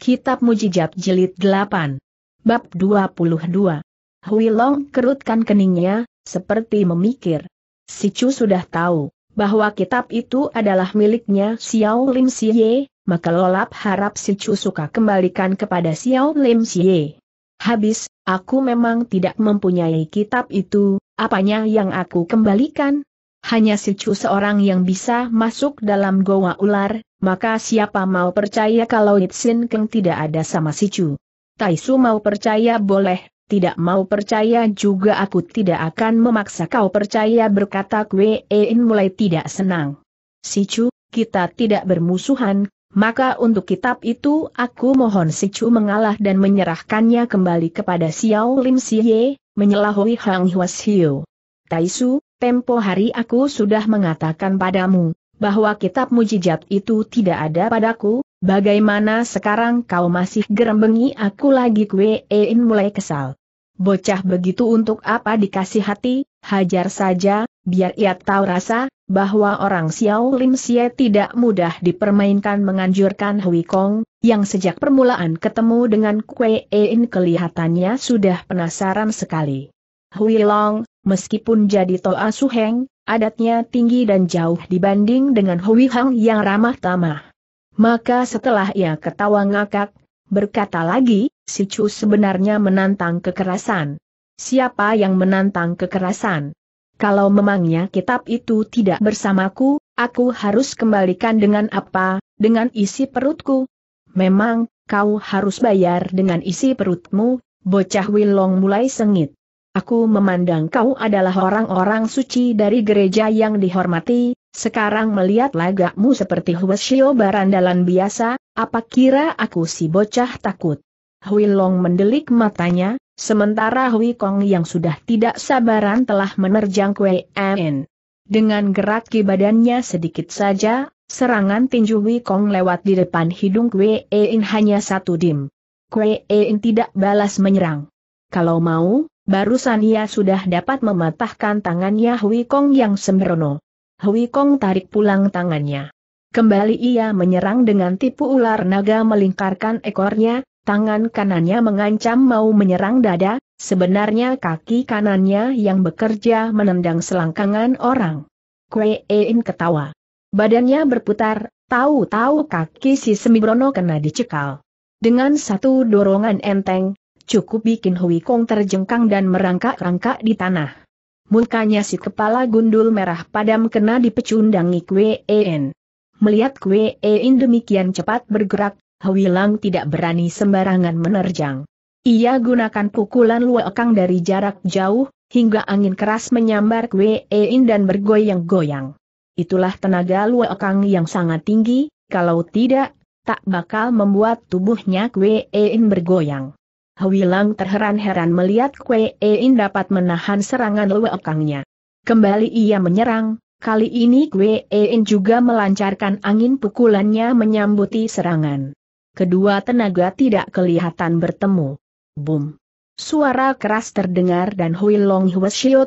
Kitab Mujijat Jilid 8. Bab 22. Hui Long kerutkan keningnya, seperti memikir. Si Chu sudah tahu, bahwa kitab itu adalah miliknya Xiao Lim Xie, maka lolap harap si Chu suka kembalikan kepada Xiao Lim Xie. Habis, aku memang tidak mempunyai kitab itu, apanya yang aku kembalikan? Hanya si Chu seorang yang bisa masuk dalam goa ular, maka siapa mau percaya kalau Itsin Keng tidak ada sama si Chu. Taisu mau percaya boleh, tidak mau percaya juga aku tidak akan memaksa kau percaya berkata Kwe In mulai tidak senang. Si Chu, kita tidak bermusuhan, maka untuk kitab itu aku mohon si Chu mengalah dan menyerahkannya kembali kepada Xiao Lim Siye, menyelahui Hang Huas Hiu. Taisu, Tempo hari aku sudah mengatakan padamu, bahwa kitab mujijat itu tidak ada padaku, bagaimana sekarang kau masih gerembengi aku lagi kuein mulai kesal. Bocah begitu untuk apa dikasih hati, hajar saja, biar ia tahu rasa, bahwa orang Xiao Lim Xie tidak mudah dipermainkan menganjurkan Hui Kong, yang sejak permulaan ketemu dengan Kue In kelihatannya sudah penasaran sekali. Hui Long, meskipun jadi Toa Suheng, adatnya tinggi dan jauh dibanding dengan Hui Hang yang ramah tamah. Maka setelah ia ketawa ngakak, berkata lagi, si Chu sebenarnya menantang kekerasan. Siapa yang menantang kekerasan? Kalau memangnya kitab itu tidak bersamaku, aku harus kembalikan dengan apa, dengan isi perutku. Memang, kau harus bayar dengan isi perutmu, bocah Wilong mulai sengit. Aku memandang kau adalah orang-orang suci dari gereja yang dihormati, sekarang melihat lagakmu seperti Huesio barandalan biasa, apa kira aku si bocah takut? Hui Long mendelik matanya, sementara Hui Kong yang sudah tidak sabaran telah menerjang Kue En. Dengan gerak ke badannya sedikit saja, serangan tinju Hui Kong lewat di depan hidung Kue En hanya satu dim. Kue En tidak balas menyerang. Kalau mau, Barusan ia sudah dapat mematahkan tangannya Hui Kong yang sembrono. Hui Kong tarik pulang tangannya. Kembali ia menyerang dengan tipu ular naga melingkarkan ekornya, tangan kanannya mengancam mau menyerang dada, sebenarnya kaki kanannya yang bekerja menendang selangkangan orang. Kue In ketawa. Badannya berputar, tahu-tahu kaki si Semibrono kena dicekal. Dengan satu dorongan enteng, cukup bikin Hui Kong terjengkang dan merangkak-rangkak di tanah. Mukanya si kepala gundul merah padam kena dipecundangi Kwe En. Melihat Kwe En demikian cepat bergerak, Hui Lang tidak berani sembarangan menerjang. Ia gunakan pukulan luakang dari jarak jauh, hingga angin keras menyambar Kwe En dan bergoyang-goyang. Itulah tenaga luakang yang sangat tinggi, kalau tidak, tak bakal membuat tubuhnya Kwe En bergoyang. Huilang terheran-heran melihat Kwe In dapat menahan serangan lewekangnya. Kembali ia menyerang, kali ini Kwe In juga melancarkan angin pukulannya menyambuti serangan. Kedua tenaga tidak kelihatan bertemu. Boom. Suara keras terdengar dan Hui Long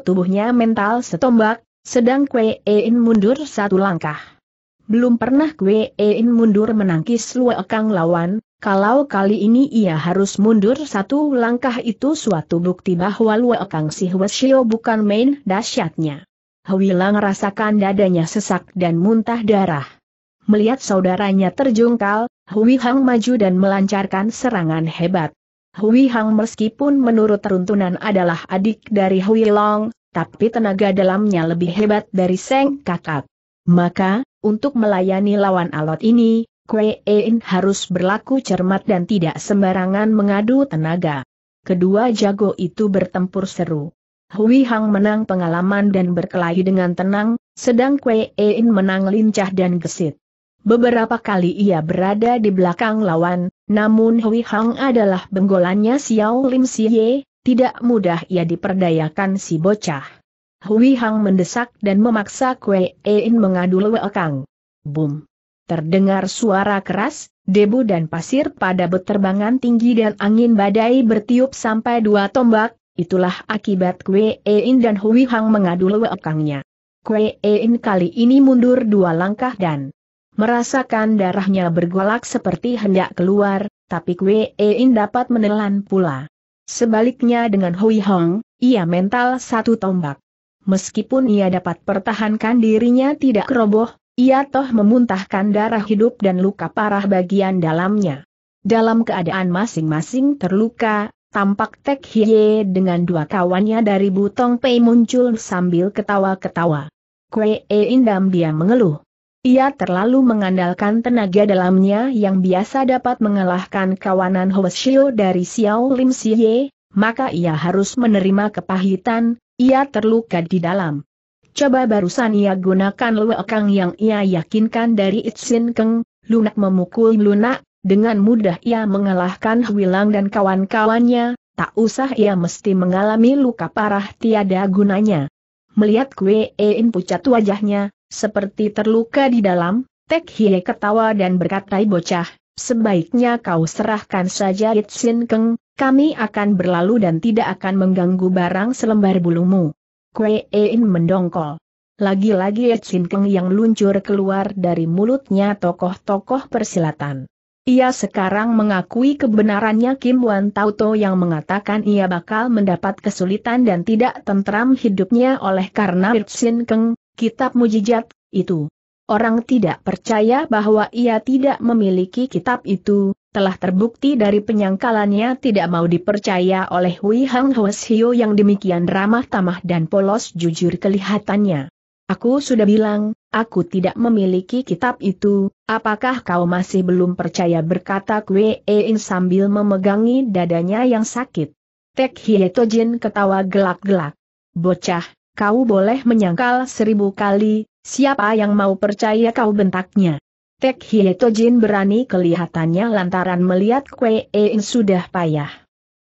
tubuhnya mental setombak, sedang Kwe In mundur satu langkah. Belum pernah Kwe In mundur menangkis Lue Kang lawan, kalau kali ini ia harus mundur satu langkah itu suatu bukti bahwa Lue Kang Si Wesio bukan main dahsyatnya. Lang rasakan dadanya sesak dan muntah darah. Melihat saudaranya terjungkal, Hui Hang maju dan melancarkan serangan hebat. Hui Hang meskipun menurut teruntunan adalah adik dari Hui Long, tapi tenaga dalamnya lebih hebat dari Seng Kakak. Maka, untuk melayani lawan alot ini, Kuein harus berlaku cermat dan tidak sembarangan mengadu tenaga. Kedua jago itu bertempur seru. Hui Hang menang pengalaman dan berkelahi dengan tenang, sedang Kuein menang lincah dan gesit. Beberapa kali ia berada di belakang lawan, namun Hui Hang adalah benggolannya Xiao Lim Siye, tidak mudah ia diperdayakan si bocah. Hui Hang mendesak dan memaksa Kuein mengadu lewekang. Boom! Terdengar suara keras, debu dan pasir pada beterbangan tinggi dan angin badai bertiup sampai dua tombak, itulah akibat Kwe Ein dan Hui Hang mengadu lewekangnya. Kwe Ein kali ini mundur dua langkah dan merasakan darahnya bergolak seperti hendak keluar, tapi Kwe Ein dapat menelan pula. Sebaliknya dengan Hui Hong, ia mental satu tombak. Meskipun ia dapat pertahankan dirinya tidak keroboh, ia toh memuntahkan darah hidup dan luka parah bagian dalamnya. Dalam keadaan masing-masing terluka, tampak Tek Hiye dengan dua kawannya dari Butong Pei muncul sambil ketawa-ketawa. Kue E Indam dia mengeluh. Ia terlalu mengandalkan tenaga dalamnya yang biasa dapat mengalahkan kawanan Hoesio dari Xiao Lim Siye, maka ia harus menerima kepahitan, ia terluka di dalam. Coba barusan ia gunakan luekang yang ia yakinkan dari Itsin Keng, lunak memukul lunak, dengan mudah ia mengalahkan Huilang dan kawan-kawannya, tak usah ia mesti mengalami luka parah tiada gunanya. Melihat Kue In pucat wajahnya, seperti terluka di dalam, Tek Hie ketawa dan berkata bocah, sebaiknya kau serahkan saja Itsin Keng, kami akan berlalu dan tidak akan mengganggu barang selembar bulumu. Kue Ein mendongkol. Lagi-lagi Echin Keng yang luncur keluar dari mulutnya tokoh-tokoh persilatan. Ia sekarang mengakui kebenarannya Kim Wan Tauto yang mengatakan ia bakal mendapat kesulitan dan tidak tentram hidupnya oleh karena Echin Keng, kitab mujijat, itu. Orang tidak percaya bahwa ia tidak memiliki kitab itu, telah terbukti dari penyangkalannya tidak mau dipercaya oleh Hui Hang Hwasio yang demikian ramah tamah dan polos jujur kelihatannya. Aku sudah bilang, aku tidak memiliki kitab itu, apakah kau masih belum percaya berkata Kwe In sambil memegangi dadanya yang sakit. Tek Hieto Jin ketawa gelak-gelak. Bocah, kau boleh menyangkal seribu kali, siapa yang mau percaya kau bentaknya. Tek Hieto berani kelihatannya lantaran melihat Kwe In sudah payah.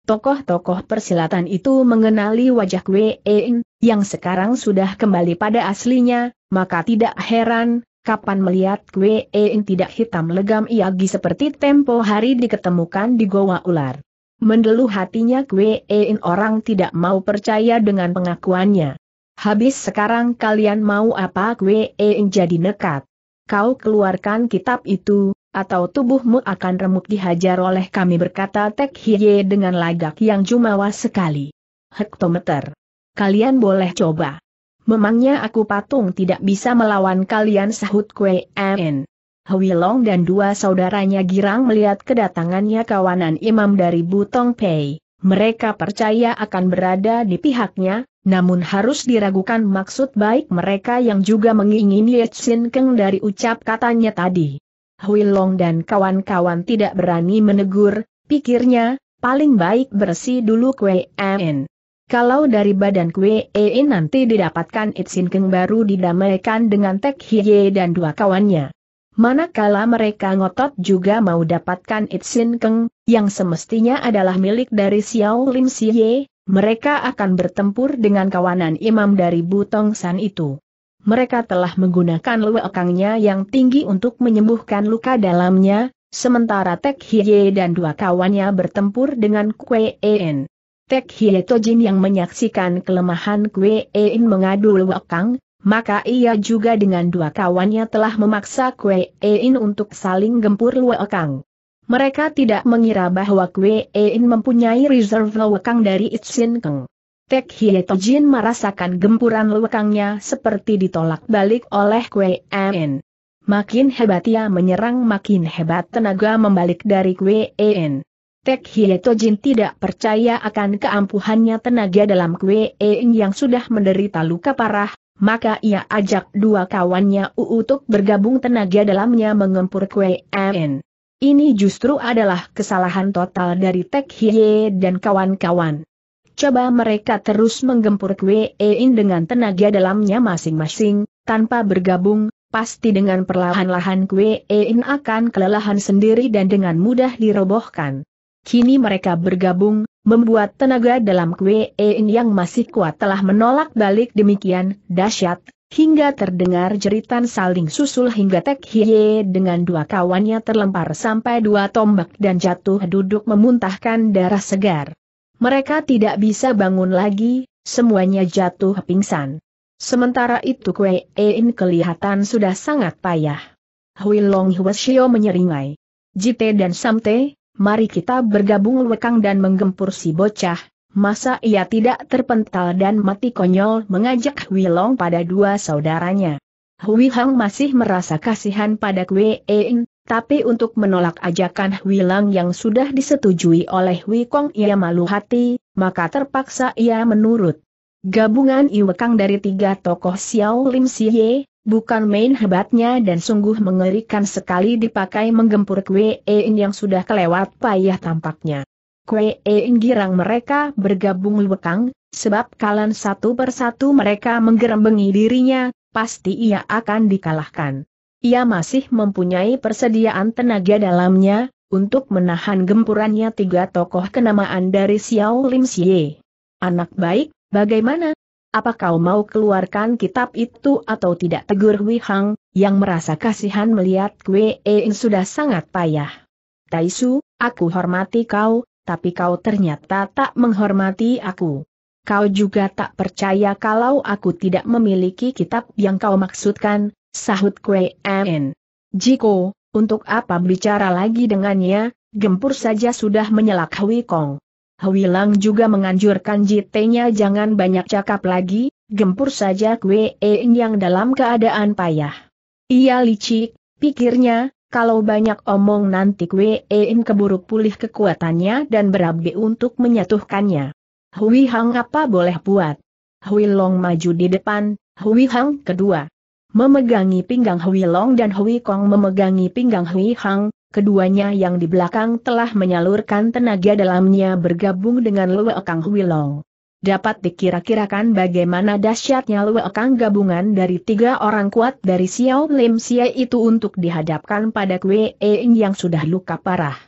Tokoh-tokoh persilatan itu mengenali wajah Kwe In, yang sekarang sudah kembali pada aslinya, maka tidak heran, kapan melihat Kwe In tidak hitam legam iagi seperti tempo hari diketemukan di Goa Ular. Mendeluh hatinya Kwe In orang tidak mau percaya dengan pengakuannya. Habis sekarang kalian mau apa Kwe In jadi nekat kau keluarkan kitab itu, atau tubuhmu akan remuk dihajar oleh kami berkata Tek Hiye dengan lagak yang jumawa sekali. Hektometer. Kalian boleh coba. Memangnya aku patung tidak bisa melawan kalian sahut Kwe En. Long dan dua saudaranya girang melihat kedatangannya kawanan imam dari Butong Pei mereka percaya akan berada di pihaknya, namun harus diragukan maksud baik mereka yang juga mengingini Ye Sin Keng dari ucap katanya tadi. Hui Long dan kawan-kawan tidak berani menegur, pikirnya, paling baik bersih dulu Kwe En. Kalau dari badan Kwe En nanti didapatkan Chin Keng baru didamaikan dengan Tek Hiye dan dua kawannya. Manakala mereka ngotot juga mau dapatkan Itsin Keng, yang semestinya adalah milik dari Xiao Lim Siye, mereka akan bertempur dengan kawanan imam dari Butong San itu. Mereka telah menggunakan luekangnya yang tinggi untuk menyembuhkan luka dalamnya, sementara Tek Hiye dan dua kawannya bertempur dengan Kue En. Tek Hie Tojin yang menyaksikan kelemahan Kue En mengadu luekang, maka ia juga dengan dua kawannya telah memaksa Kue Ein untuk saling gempur Luokang. Mereka tidak mengira bahwa Kue Ein mempunyai reserve Luokang dari Itsin Keng. Tek Hie Tojin merasakan gempuran Luokangnya seperti ditolak balik oleh Kue Ein. Makin hebat ia menyerang makin hebat tenaga membalik dari Kue Ein. Tek Hie Tojin tidak percaya akan keampuhannya tenaga dalam Kue Ein yang sudah menderita luka parah, maka ia ajak dua kawannya untuk bergabung tenaga dalamnya mengempur Kue En. Ini justru adalah kesalahan total dari Tek Hye dan kawan-kawan. Coba mereka terus menggempur Kue En dengan tenaga dalamnya masing-masing, tanpa bergabung, pasti dengan perlahan-lahan Kue En akan kelelahan sendiri dan dengan mudah dirobohkan. Kini mereka bergabung, Membuat tenaga dalam Kwe In yang masih kuat telah menolak balik demikian, dahsyat, hingga terdengar jeritan saling susul hingga Tek Hiye dengan dua kawannya terlempar sampai dua tombak dan jatuh duduk memuntahkan darah segar. Mereka tidak bisa bangun lagi, semuanya jatuh pingsan. Sementara itu Kwe In kelihatan sudah sangat payah. Hui Long Hwasyo menyeringai. Jite dan Samte, mari kita bergabung lekang dan menggempur si bocah, masa ia tidak terpental dan mati konyol mengajak Wilong pada dua saudaranya. Hui Hang masih merasa kasihan pada Kwe In, tapi untuk menolak ajakan Hui Long yang sudah disetujui oleh Hui Kong ia malu hati, maka terpaksa ia menurut. Gabungan Iwekang dari tiga tokoh Xiao Lim Siye, Bukan main hebatnya dan sungguh mengerikan sekali dipakai menggempur Kwe In yang sudah kelewat payah tampaknya. Kwe In girang mereka bergabung lubekang, sebab kalan satu persatu mereka menggerembengi dirinya, pasti ia akan dikalahkan. Ia masih mempunyai persediaan tenaga dalamnya, untuk menahan gempurannya tiga tokoh kenamaan dari Xiao Lim Xie. Anak baik, bagaimana? apa kau mau keluarkan kitab itu atau tidak tegur Hui Hang, yang merasa kasihan melihat Kwe Eing sudah sangat payah. Taisu, aku hormati kau, tapi kau ternyata tak menghormati aku. Kau juga tak percaya kalau aku tidak memiliki kitab yang kau maksudkan, sahut Kwe En. Jiko, untuk apa bicara lagi dengannya, gempur saja sudah menyelak Hui Kong. Huilang juga menganjurkan JT-nya jangan banyak cakap lagi, gempur saja Kwe yang dalam keadaan payah. Ia licik, pikirnya, kalau banyak omong nanti Kwe Eing keburu pulih kekuatannya dan berabe untuk menyatuhkannya. Hui Hang apa boleh buat? Hui Long maju di depan, Hui Hang kedua. Memegangi pinggang Hui Long dan Hui Kong memegangi pinggang Hui Hang, keduanya yang di belakang telah menyalurkan tenaga dalamnya bergabung dengan Lue Kang Huilong. Dapat dikira-kirakan bagaimana dahsyatnya Kang gabungan dari tiga orang kuat dari Xiao Lim Xie itu untuk dihadapkan pada Kue e yang sudah luka parah.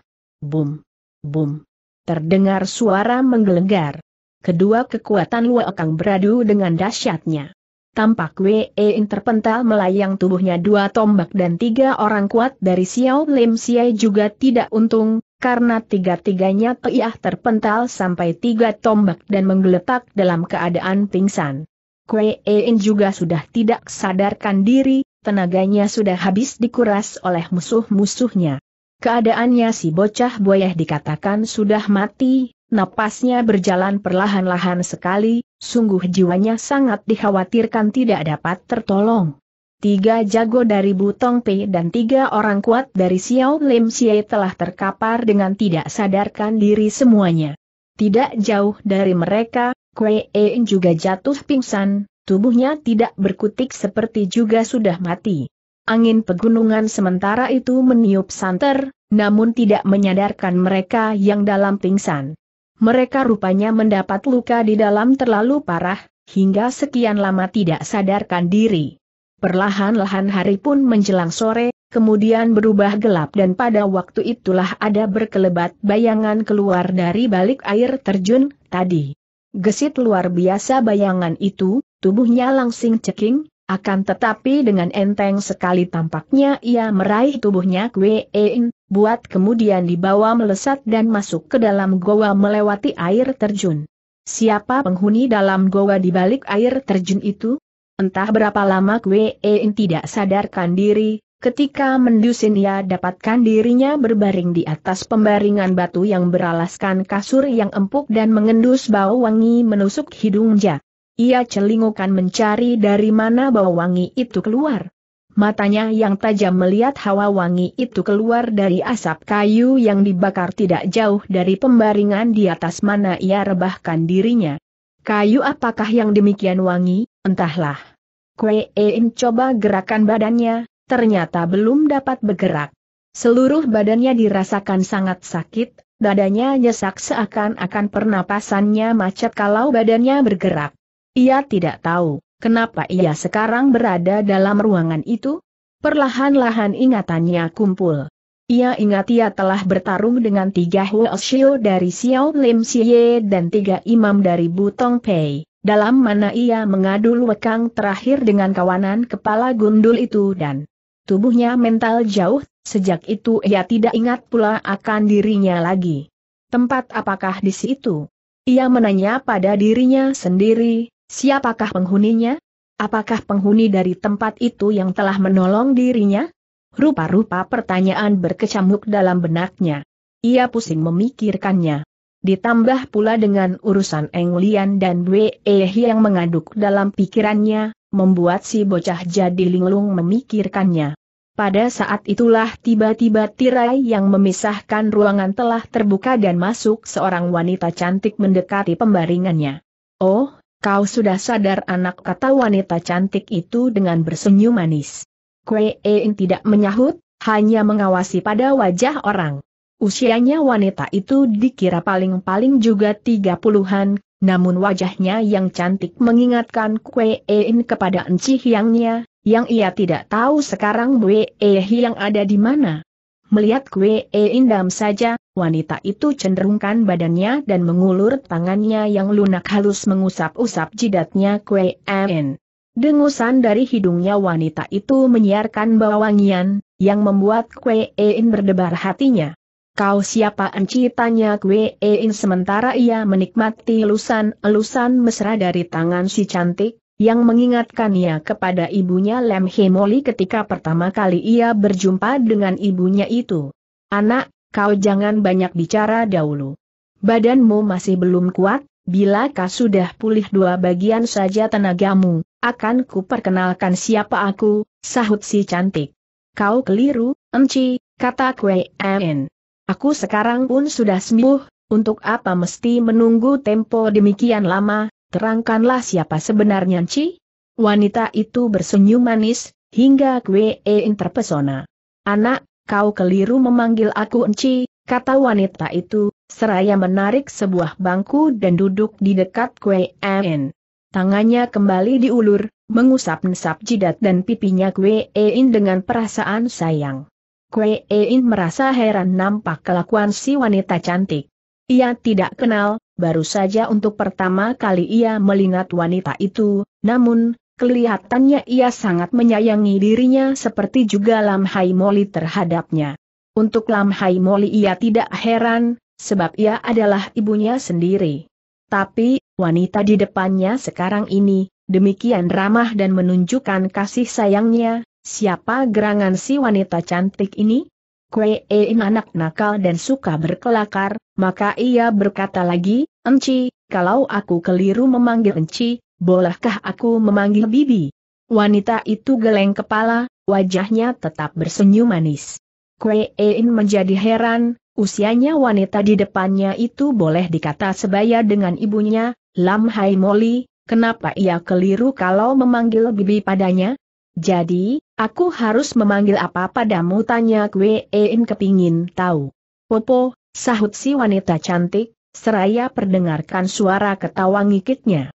Boom, boom, Terdengar suara menggelegar. Kedua kekuatan Kang beradu dengan dahsyatnya. Tampak Wei Ying terpental melayang tubuhnya dua tombak dan tiga orang kuat dari Xiao Lim Siai juga tidak untung, karena tiga-tiganya peiah terpental sampai tiga tombak dan menggeletak dalam keadaan pingsan. Wei Ying juga sudah tidak sadarkan diri, tenaganya sudah habis dikuras oleh musuh-musuhnya. Keadaannya si bocah buaya dikatakan sudah mati, napasnya berjalan perlahan-lahan sekali, Sungguh jiwanya sangat dikhawatirkan tidak dapat tertolong. Tiga jago dari Butong Pei dan tiga orang kuat dari Xiao Lim Xie telah terkapar dengan tidak sadarkan diri semuanya. Tidak jauh dari mereka, Kue En juga jatuh pingsan, tubuhnya tidak berkutik seperti juga sudah mati. Angin pegunungan sementara itu meniup santer, namun tidak menyadarkan mereka yang dalam pingsan mereka rupanya mendapat luka di dalam terlalu parah, hingga sekian lama tidak sadarkan diri. Perlahan-lahan hari pun menjelang sore, kemudian berubah gelap dan pada waktu itulah ada berkelebat bayangan keluar dari balik air terjun, tadi. Gesit luar biasa bayangan itu, tubuhnya langsing ceking, akan tetapi dengan enteng sekali tampaknya ia meraih tubuhnya Kwe buat kemudian dibawa melesat dan masuk ke dalam goa melewati air terjun. Siapa penghuni dalam goa di balik air terjun itu? Entah berapa lama Kwe tidak sadarkan diri, ketika mendusin ia dapatkan dirinya berbaring di atas pembaringan batu yang beralaskan kasur yang empuk dan mengendus bau wangi menusuk hidung ia celingukan mencari dari mana bau wangi itu keluar. Matanya yang tajam melihat hawa wangi itu keluar dari asap kayu yang dibakar tidak jauh dari pembaringan di atas mana ia rebahkan dirinya. Kayu apakah yang demikian wangi, entahlah. Kue Ein coba gerakan badannya, ternyata belum dapat bergerak. Seluruh badannya dirasakan sangat sakit, dadanya nyesak seakan-akan pernapasannya macet kalau badannya bergerak. Ia tidak tahu, kenapa ia sekarang berada dalam ruangan itu? Perlahan-lahan ingatannya kumpul. Ia ingat ia telah bertarung dengan tiga Huoshio dari Xiao Lim Xie dan tiga imam dari Butong Pei, dalam mana ia mengadu lekang terakhir dengan kawanan kepala gundul itu dan tubuhnya mental jauh, sejak itu ia tidak ingat pula akan dirinya lagi. Tempat apakah di situ? Ia menanya pada dirinya sendiri, Siapakah penghuninya? Apakah penghuni dari tempat itu yang telah menolong dirinya? Rupa-rupa pertanyaan berkecamuk dalam benaknya. Ia pusing memikirkannya. Ditambah pula dengan urusan Englian Lian dan Wei yang mengaduk dalam pikirannya, membuat si bocah jadi linglung memikirkannya. Pada saat itulah tiba-tiba tirai yang memisahkan ruangan telah terbuka dan masuk seorang wanita cantik mendekati pembaringannya. Oh, Kau sudah sadar anak kata wanita cantik itu dengan bersenyum manis. Kue Ein tidak menyahut, hanya mengawasi pada wajah orang. Usianya wanita itu dikira paling-paling juga tiga puluhan, namun wajahnya yang cantik mengingatkan Kue Ein kepada Enci Hyangnya, yang ia tidak tahu sekarang Kue yang ada di mana. Melihat Kue Ein dam saja, wanita itu cenderungkan badannya dan mengulur tangannya yang lunak halus mengusap-usap jidatnya Kwe En. Dengusan dari hidungnya wanita itu menyiarkan bawangian, yang membuat Kwe berdebar hatinya. Kau siapa enci tanya Kwe sementara ia menikmati elusan-elusan mesra dari tangan si cantik, yang mengingatkannya kepada ibunya Lem Hemoli ketika pertama kali ia berjumpa dengan ibunya itu. Anak, Kau jangan banyak bicara dahulu. Badanmu masih belum kuat, bila kau sudah pulih dua bagian saja tenagamu, akan kuperkenalkan siapa aku, sahut si cantik. Kau keliru, enci, kata Kwe En. Aku sekarang pun sudah sembuh, untuk apa mesti menunggu tempo demikian lama, terangkanlah siapa sebenarnya enci? Wanita itu bersenyum manis, hingga Kwe En terpesona. Anak, kau keliru memanggil aku Enci, kata wanita itu, seraya menarik sebuah bangku dan duduk di dekat Kue En. Tangannya kembali diulur, mengusap-nesap jidat dan pipinya Kue Ein dengan perasaan sayang. Kue Ein merasa heran nampak kelakuan si wanita cantik. Ia tidak kenal, baru saja untuk pertama kali ia melihat wanita itu, namun, Kelihatannya ia sangat menyayangi dirinya seperti juga Lam Hai Moli terhadapnya. Untuk Lam Hai Moli ia tidak heran, sebab ia adalah ibunya sendiri. Tapi, wanita di depannya sekarang ini, demikian ramah dan menunjukkan kasih sayangnya, siapa gerangan si wanita cantik ini? Kuein e anak nakal dan suka berkelakar, maka ia berkata lagi, Enci, kalau aku keliru memanggil Enci, bolehkah aku memanggil Bibi? Wanita itu geleng kepala, wajahnya tetap bersenyum manis. Ein menjadi heran, usianya wanita di depannya itu boleh dikata sebaya dengan ibunya, Lam Hai Moli, kenapa ia keliru kalau memanggil Bibi padanya? Jadi, aku harus memanggil apa padamu tanya Ein kepingin tahu. Popo, sahut si wanita cantik, seraya perdengarkan suara ketawa ngikitnya.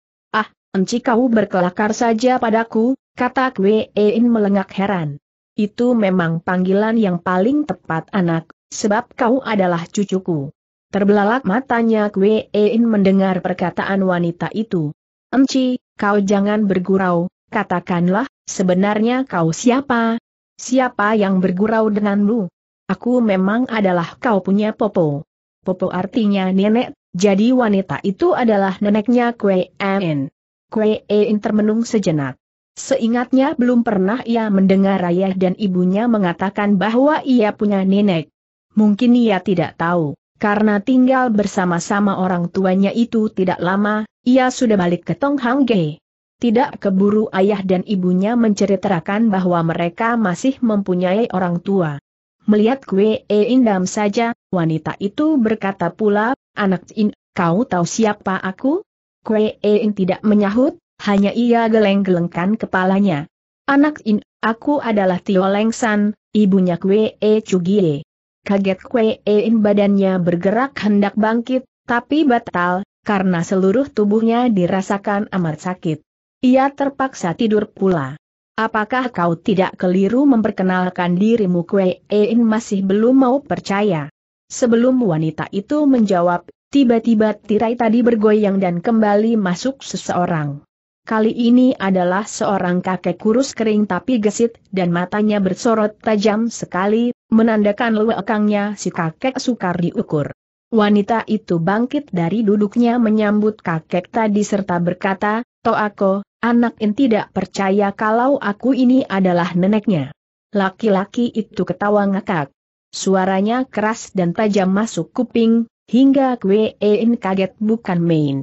Enci kau berkelakar saja padaku, kata Kwein melengak heran. Itu memang panggilan yang paling tepat anak, sebab kau adalah cucuku. Terbelalak matanya Kwein mendengar perkataan wanita itu. Enci, kau jangan bergurau, katakanlah, sebenarnya kau siapa? Siapa yang bergurau denganmu? Aku memang adalah kau punya Popo. Popo artinya nenek, jadi wanita itu adalah neneknya Kwein. Kue e In termenung sejenak. Seingatnya belum pernah ia mendengar ayah dan ibunya mengatakan bahwa ia punya nenek. Mungkin ia tidak tahu, karena tinggal bersama-sama orang tuanya itu tidak lama, ia sudah balik ke Tong Hang Tidak keburu ayah dan ibunya menceritakan bahwa mereka masih mempunyai orang tua. Melihat kue e indam saja, wanita itu berkata pula, anak in, kau tahu siapa aku? Kue Eng tidak menyahut, hanya ia geleng-gelengkan kepalanya. Anak ini, aku adalah Tio Lengsan, ibunya Kue E Cugie. Kaget Kue badannya bergerak hendak bangkit, tapi batal, karena seluruh tubuhnya dirasakan amat sakit. Ia terpaksa tidur pula. Apakah kau tidak keliru memperkenalkan dirimu Kue masih belum mau percaya? Sebelum wanita itu menjawab, Tiba-tiba tirai tadi bergoyang dan kembali masuk seseorang. Kali ini adalah seorang kakek kurus kering tapi gesit dan matanya bersorot tajam sekali, menandakan lewekangnya si kakek sukar diukur. Wanita itu bangkit dari duduknya menyambut kakek tadi serta berkata, Toako, anak in tidak percaya kalau aku ini adalah neneknya. Laki-laki itu ketawa ngakak. Suaranya keras dan tajam masuk kuping, Hingga Kwein kaget bukan main.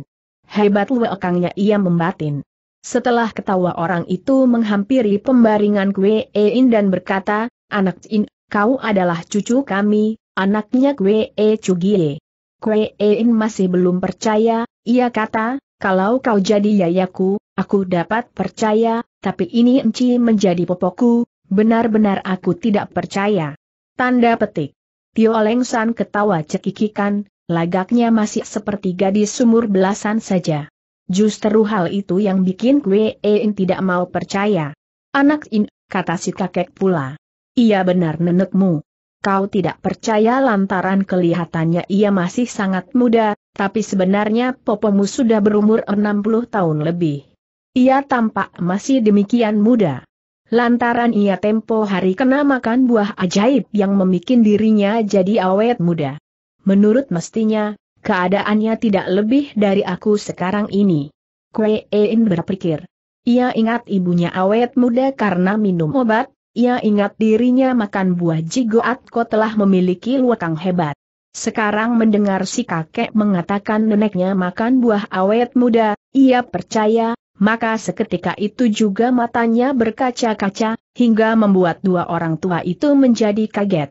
Hebat luekangnya ia membatin. Setelah ketawa orang itu menghampiri pembaringan Kwein dan berkata, Anak In, kau adalah cucu kami, anaknya Kwee E Cugie. masih belum percaya, ia kata, kalau kau jadi yayaku, aku dapat percaya, tapi ini enci menjadi popoku, benar-benar aku tidak percaya. Tanda petik. Tio Leng San ketawa cekikikan, lagaknya masih seperti gadis sumur belasan saja. Justru hal itu yang bikin gue, In tidak mau percaya. Anak In, kata si kakek pula. Ia benar nenekmu. Kau tidak percaya lantaran kelihatannya ia masih sangat muda, tapi sebenarnya popomu sudah berumur 60 tahun lebih. Ia tampak masih demikian muda. Lantaran ia tempo hari kena makan buah ajaib yang memikin dirinya jadi awet muda. Menurut mestinya, keadaannya tidak lebih dari aku sekarang ini. Kue Ein berpikir. Ia ingat ibunya awet muda karena minum obat, ia ingat dirinya makan buah jigoat ko telah memiliki luakang hebat. Sekarang mendengar si kakek mengatakan neneknya makan buah awet muda, ia percaya, maka seketika itu juga matanya berkaca-kaca, hingga membuat dua orang tua itu menjadi kaget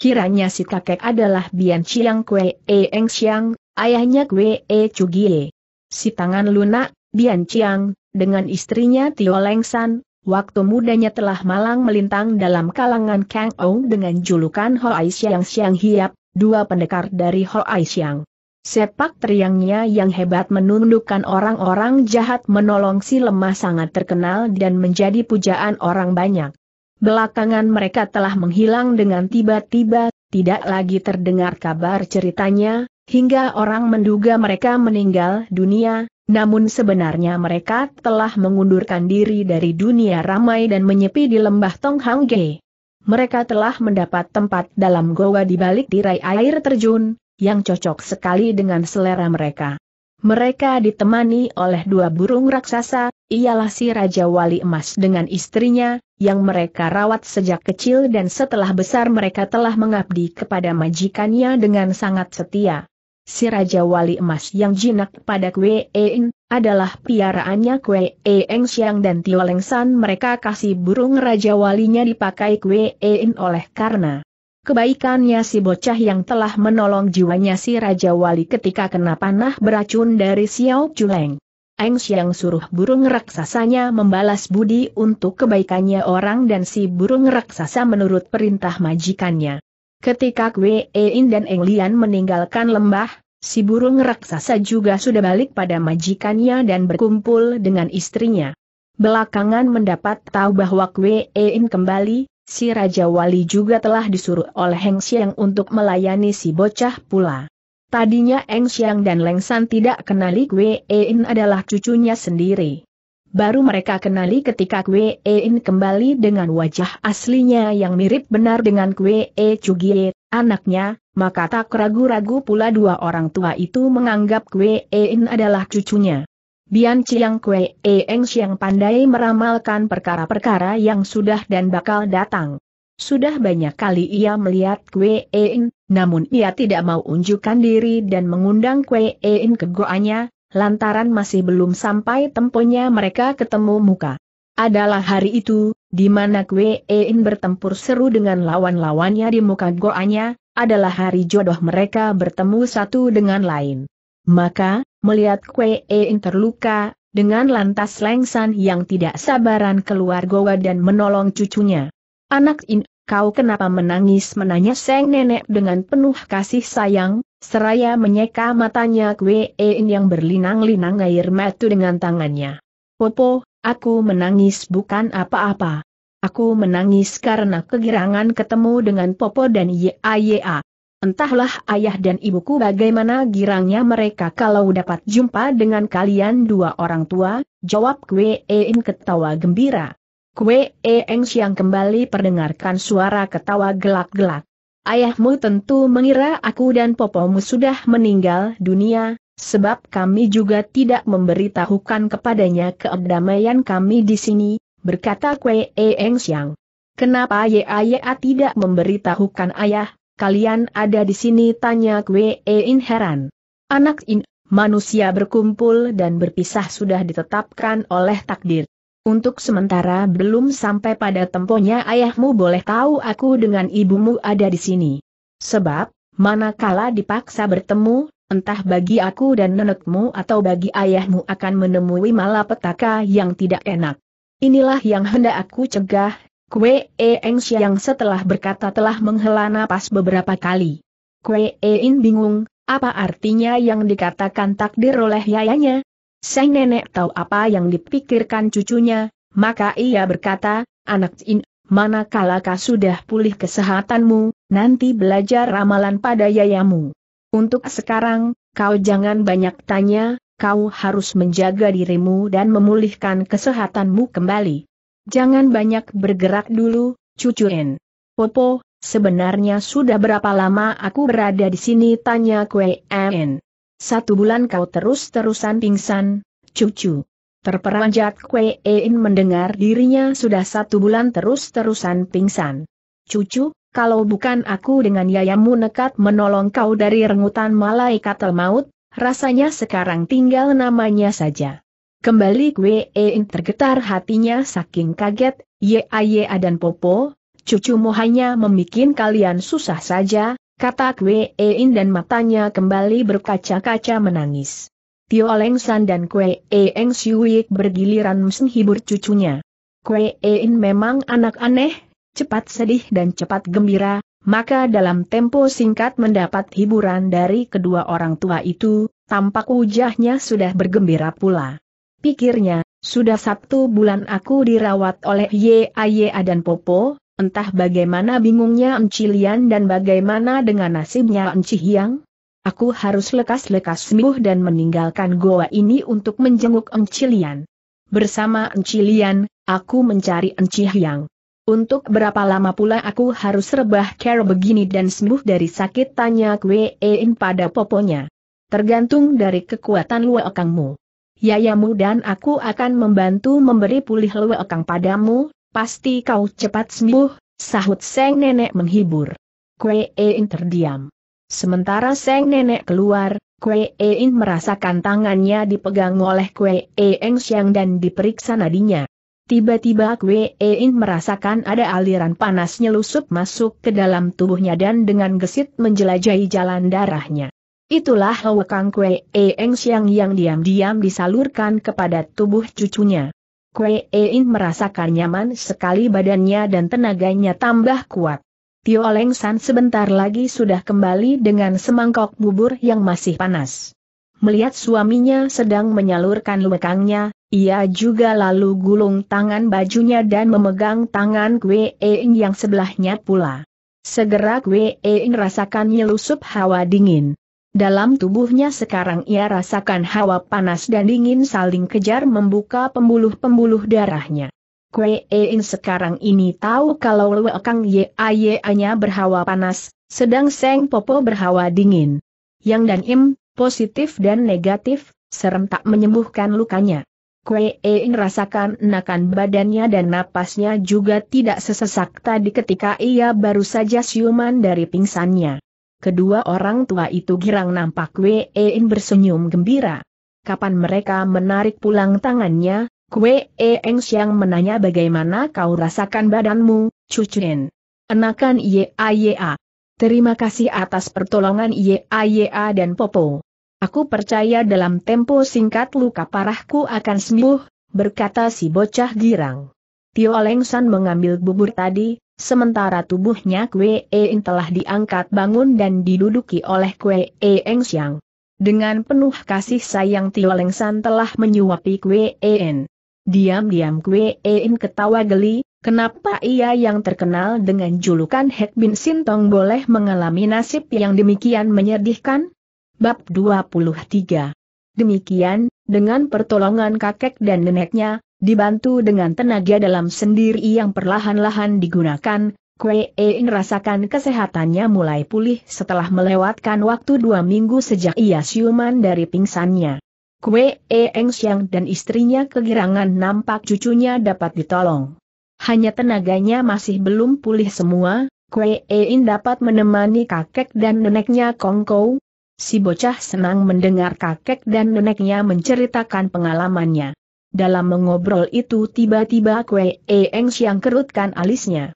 kiranya si kakek adalah Bian Chiang Kwe E Eng Xiang, ayahnya Kwe E Chugie. Si tangan lunak, Bian Chiang, dengan istrinya Tio Leng San, waktu mudanya telah malang melintang dalam kalangan Kang Ou dengan julukan Ho Ai Xiang Xiang Hiap, dua pendekar dari Ai Xiang. Sepak teriangnya yang hebat menundukkan orang-orang jahat menolong si lemah sangat terkenal dan menjadi pujaan orang banyak. Belakangan mereka telah menghilang dengan tiba-tiba, tidak lagi terdengar kabar ceritanya, hingga orang menduga mereka meninggal dunia, namun sebenarnya mereka telah mengundurkan diri dari dunia ramai dan menyepi di lembah Tonghangge. Mereka telah mendapat tempat dalam goa di balik tirai air terjun, yang cocok sekali dengan selera mereka. Mereka ditemani oleh dua burung raksasa, ialah si Raja Wali Emas dengan istrinya, yang mereka rawat sejak kecil dan setelah besar mereka telah mengabdi kepada majikannya dengan sangat setia. Si Raja Wali Emas yang jinak pada Kwe Eeng, adalah piaraannya Kwe Eeng Siang dan Tio San. mereka kasih burung Raja Walinya dipakai Kwe Eeng oleh karena kebaikannya si bocah yang telah menolong jiwanya si Raja Wali ketika kena panah beracun dari Xiao Chuleng. Eng Xiang suruh burung raksasanya membalas budi untuk kebaikannya orang dan si burung raksasa menurut perintah majikannya. Ketika Kwe In dan Eng Lian meninggalkan lembah, si burung raksasa juga sudah balik pada majikannya dan berkumpul dengan istrinya. Belakangan mendapat tahu bahwa Kwe In kembali, si Raja Wali juga telah disuruh oleh Heng Xiang untuk melayani si bocah pula. Tadinya Eng Xiang dan Leng San tidak kenali Kwe In adalah cucunya sendiri. Baru mereka kenali ketika Kwe In kembali dengan wajah aslinya yang mirip benar dengan Kwe E Cugie, anaknya, maka tak ragu-ragu pula dua orang tua itu menganggap Kwe In adalah cucunya. Bian Chiang Kwe E Eng Xiang pandai meramalkan perkara-perkara yang sudah dan bakal datang. Sudah banyak kali ia melihat Kwe En, namun ia tidak mau unjukkan diri dan mengundang Kwe In ke goanya, lantaran masih belum sampai temponya mereka ketemu muka. Adalah hari itu, di mana Kwe In bertempur seru dengan lawan-lawannya di muka goanya, adalah hari jodoh mereka bertemu satu dengan lain. Maka, melihat Kwe In terluka, dengan lantas Lengsan yang tidak sabaran keluar goa dan menolong cucunya. Anak In kau kenapa menangis menanya Seng Nenek dengan penuh kasih sayang, seraya menyeka matanya Kwe yang berlinang-linang air mata dengan tangannya. Popo, aku menangis bukan apa-apa. Aku menangis karena kegirangan ketemu dengan Popo dan YAYA. Entahlah ayah dan ibuku bagaimana girangnya mereka kalau dapat jumpa dengan kalian dua orang tua, jawab Kwe ketawa gembira. Kue Eng Siang kembali perdengarkan suara ketawa gelak-gelak. Ayahmu tentu mengira aku dan popomu sudah meninggal dunia, sebab kami juga tidak memberitahukan kepadanya keabdamaian kami di sini, berkata Kue Eng Siang. Kenapa Yaya tidak memberitahukan ayah, kalian ada di sini tanya Kue In heran. Anak In, manusia berkumpul dan berpisah sudah ditetapkan oleh takdir. Untuk sementara belum sampai pada temponya ayahmu boleh tahu aku dengan ibumu ada di sini. Sebab, manakala dipaksa bertemu, entah bagi aku dan nenekmu atau bagi ayahmu akan menemui malapetaka yang tidak enak. Inilah yang hendak aku cegah, Kue e Eng yang setelah berkata telah menghela napas beberapa kali. Kue In e bingung, apa artinya yang dikatakan takdir oleh yayanya? Sang nenek tahu apa yang dipikirkan cucunya, maka ia berkata, anak in, manakala kau sudah pulih kesehatanmu, nanti belajar ramalan pada yayamu. Untuk sekarang, kau jangan banyak tanya, kau harus menjaga dirimu dan memulihkan kesehatanmu kembali. Jangan banyak bergerak dulu, cucu cucuin. Popo, sebenarnya sudah berapa lama aku berada di sini tanya kue en. Satu bulan kau terus-terusan pingsan, cucu. Terperanjat Kwe In mendengar dirinya sudah satu bulan terus-terusan pingsan. Cucu, kalau bukan aku dengan yayamu nekat menolong kau dari rengutan malaikat maut, rasanya sekarang tinggal namanya saja. Kembali Kwe In tergetar hatinya saking kaget, Yaya dan Popo, cucumu hanya memikin kalian susah saja, kata Kwe Ein dan matanya kembali berkaca-kaca menangis. Tio Leng San dan Kwe Eng Siuik bergiliran menghibur cucunya. Kwe Ein memang anak aneh, cepat sedih dan cepat gembira, maka dalam tempo singkat mendapat hiburan dari kedua orang tua itu, tampak wajahnya sudah bergembira pula. Pikirnya, sudah satu bulan aku dirawat oleh Ye Aye dan Popo, Entah bagaimana bingungnya Encilian dan bagaimana dengan nasibnya Enci Hiang? Aku harus lekas-lekas sembuh dan meninggalkan goa ini untuk menjenguk Encilian. Bersama Encilian, aku mencari Enci Hiang. Untuk berapa lama pula aku harus rebah care begini dan sembuh dari sakit tanya Kwein pada poponya. Tergantung dari kekuatan luakangmu. Yayamu dan aku akan membantu memberi pulih luakang padamu, Pasti kau cepat sembuh, sahut Seng Nenek menghibur. Kue Ein terdiam. Sementara Seng Nenek keluar, Kue Ein merasakan tangannya dipegang oleh Kue Eng Siang dan diperiksa nadinya. Tiba-tiba Kue Ein merasakan ada aliran panas nyelusup masuk ke dalam tubuhnya dan dengan gesit menjelajahi jalan darahnya. Itulah Hwekang Kue Eng Siang yang diam-diam disalurkan kepada tubuh cucunya. Kue In merasakan nyaman sekali badannya dan tenaganya tambah kuat. Tio Leng San sebentar lagi sudah kembali dengan semangkok bubur yang masih panas. Melihat suaminya sedang menyalurkan lekangnya, ia juga lalu gulung tangan bajunya dan memegang tangan Kue In yang sebelahnya pula. Segera Kue In rasakan nyelusup hawa dingin. Dalam tubuhnya sekarang ia rasakan hawa panas dan dingin saling kejar membuka pembuluh-pembuluh darahnya. Kue Ein sekarang ini tahu kalau Lue Kang Yaya-nya berhawa panas, sedang Seng Popo berhawa dingin. Yang dan Im, positif dan negatif, serem tak menyembuhkan lukanya. Kue Ein rasakan enakan badannya dan napasnya juga tidak sesesak tadi ketika ia baru saja siuman dari pingsannya. Kedua orang tua itu girang nampak Wein bersenyum gembira. Kapan mereka menarik pulang tangannya, Kue Eng Siang menanya bagaimana kau rasakan badanmu, cucuin. Enakan YAYA. Terima kasih atas pertolongan YAYA dan Popo. Aku percaya dalam tempo singkat luka parahku akan sembuh, berkata si bocah girang. Tio Leng mengambil bubur tadi, Sementara tubuhnya Kwe Eeng telah diangkat bangun dan diduduki oleh Kwe Eeng Siang. Dengan penuh kasih sayang Tio Lengsan telah menyuapi Kwe Eeng. Diam-diam Kwe Eeng ketawa geli, kenapa ia yang terkenal dengan julukan Hek Bin Sintong boleh mengalami nasib yang demikian menyedihkan? Bab 23 Demikian, dengan pertolongan kakek dan neneknya, Dibantu dengan tenaga dalam sendiri yang perlahan-lahan digunakan, Kue In rasakan kesehatannya mulai pulih setelah melewatkan waktu dua minggu sejak ia siuman dari pingsannya. Kue Eng Siang dan istrinya kegirangan nampak cucunya dapat ditolong. Hanya tenaganya masih belum pulih semua, Kue In dapat menemani kakek dan neneknya Kong Kou. Si bocah senang mendengar kakek dan neneknya menceritakan pengalamannya. Dalam mengobrol itu tiba-tiba Kwe Eng siang kerutkan alisnya.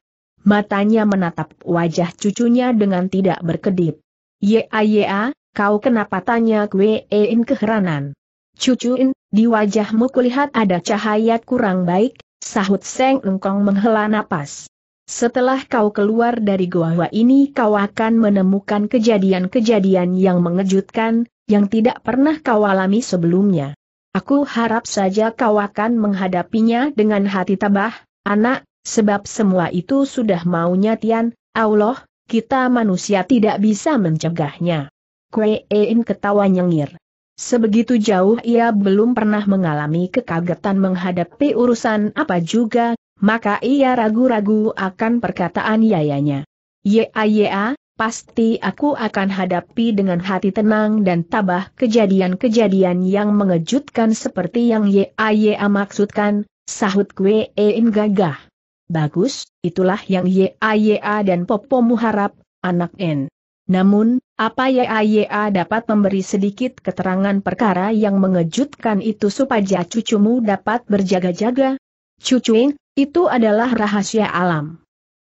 Matanya menatap wajah cucunya dengan tidak berkedip. Ya ya, kau kenapa tanya Kwe Eng keheranan. Cucuin, di wajahmu kulihat ada cahaya kurang baik, sahut Seng Engkong menghela napas. Setelah kau keluar dari goa ini kau akan menemukan kejadian-kejadian yang mengejutkan, yang tidak pernah kau alami sebelumnya. Aku harap saja kau akan menghadapinya dengan hati tabah, anak, sebab semua itu sudah maunya Tian, Allah, kita manusia tidak bisa mencegahnya. Kuein ketawa nyengir. Sebegitu jauh ia belum pernah mengalami kekagetan menghadapi urusan apa juga, maka ia ragu-ragu akan perkataan yayanya. Ya, ya, pasti aku akan hadapi dengan hati tenang dan tabah kejadian-kejadian yang mengejutkan seperti yang YAYA maksudkan, sahut kue in gagah. Bagus, itulah yang YAYA dan Popomu harap, anak N. Namun, apa YAYA dapat memberi sedikit keterangan perkara yang mengejutkan itu supaya cucumu dapat berjaga-jaga? Cucuin, itu adalah rahasia alam.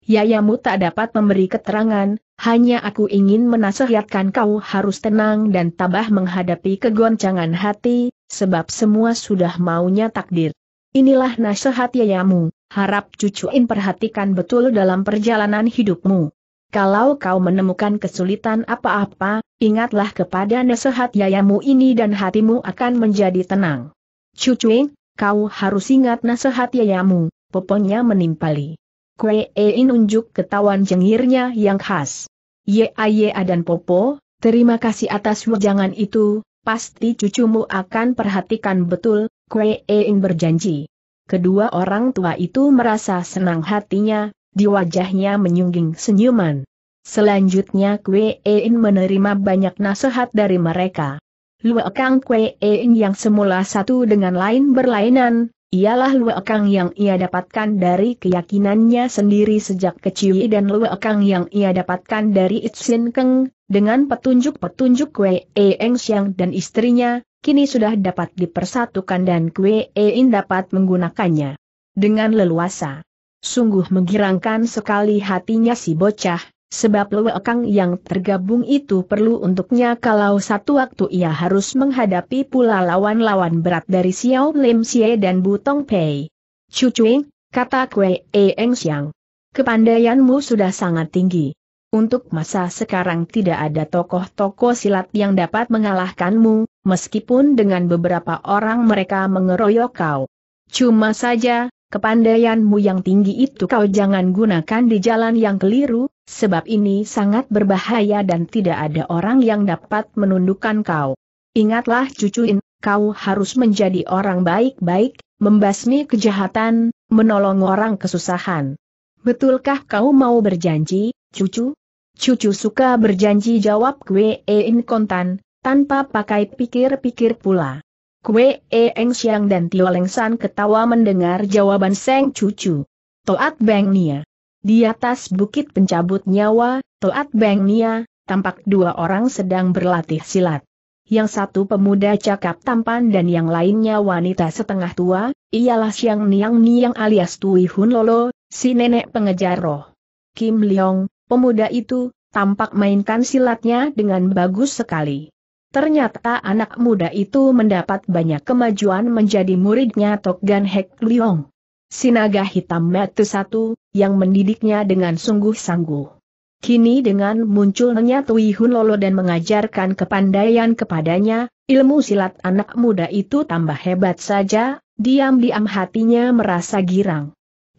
Yayamu tak dapat memberi keterangan, hanya aku ingin menasehatkan kau harus tenang dan tabah menghadapi kegoncangan hati, sebab semua sudah maunya takdir. Inilah nasihat yayamu, harap cucuin perhatikan betul dalam perjalanan hidupmu. Kalau kau menemukan kesulitan apa-apa, ingatlah kepada nasihat yayamu ini dan hatimu akan menjadi tenang. Cucuin, kau harus ingat nasihat yayamu, poponya menimpali. Kue Ein unjuk ketahuan jengirnya yang khas. Yaya dan Popo, terima kasih atas wejangan itu, pasti cucumu akan perhatikan betul, Kue Eing berjanji. Kedua orang tua itu merasa senang hatinya, di wajahnya menyungging senyuman. Selanjutnya Kue Eing menerima banyak nasihat dari mereka. Luekang Kue Eing yang semula satu dengan lain berlainan, ialah luekang yang ia dapatkan dari keyakinannya sendiri sejak kecil dan luekang yang ia dapatkan dari Itsin Keng, dengan petunjuk-petunjuk Kue e Eng Xiang dan istrinya, kini sudah dapat dipersatukan dan Kue In e dapat menggunakannya dengan leluasa. Sungguh menggirangkan sekali hatinya si bocah, Sebab lewekang yang tergabung itu perlu untuknya kalau satu waktu ia harus menghadapi pula lawan-lawan berat dari Xiao Lim Xie dan Butong Pei. Cucuing, kata Kwe Eng Xiang. Kepandaianmu sudah sangat tinggi. Untuk masa sekarang tidak ada tokoh-tokoh silat yang dapat mengalahkanmu, meskipun dengan beberapa orang mereka mengeroyok kau. Cuma saja, Kepandaianmu yang tinggi itu kau jangan gunakan di jalan yang keliru, sebab ini sangat berbahaya dan tidak ada orang yang dapat menundukkan kau. Ingatlah cucuin, kau harus menjadi orang baik-baik, membasmi kejahatan, menolong orang kesusahan. Betulkah kau mau berjanji, cucu? Cucu suka berjanji jawab e-in kontan, tanpa pakai pikir-pikir pula. Kue e, Eng Siang dan Tio Leng San ketawa mendengar jawaban Seng Cucu. Toat Beng Nia. Di atas bukit pencabut nyawa, Toat Beng Nia, tampak dua orang sedang berlatih silat. Yang satu pemuda cakap tampan dan yang lainnya wanita setengah tua, ialah Siang Niang Niang alias Tui Hun Lolo, si nenek pengejar roh. Kim Leong, pemuda itu, tampak mainkan silatnya dengan bagus sekali. Ternyata anak muda itu mendapat banyak kemajuan menjadi muridnya Tokgan Hek Liong. Sinaga hitam metu satu, yang mendidiknya dengan sungguh sungguh Kini dengan munculnya Tui Hun Lolo dan mengajarkan kepandaian kepadanya, ilmu silat anak muda itu tambah hebat saja, diam-diam hatinya merasa girang.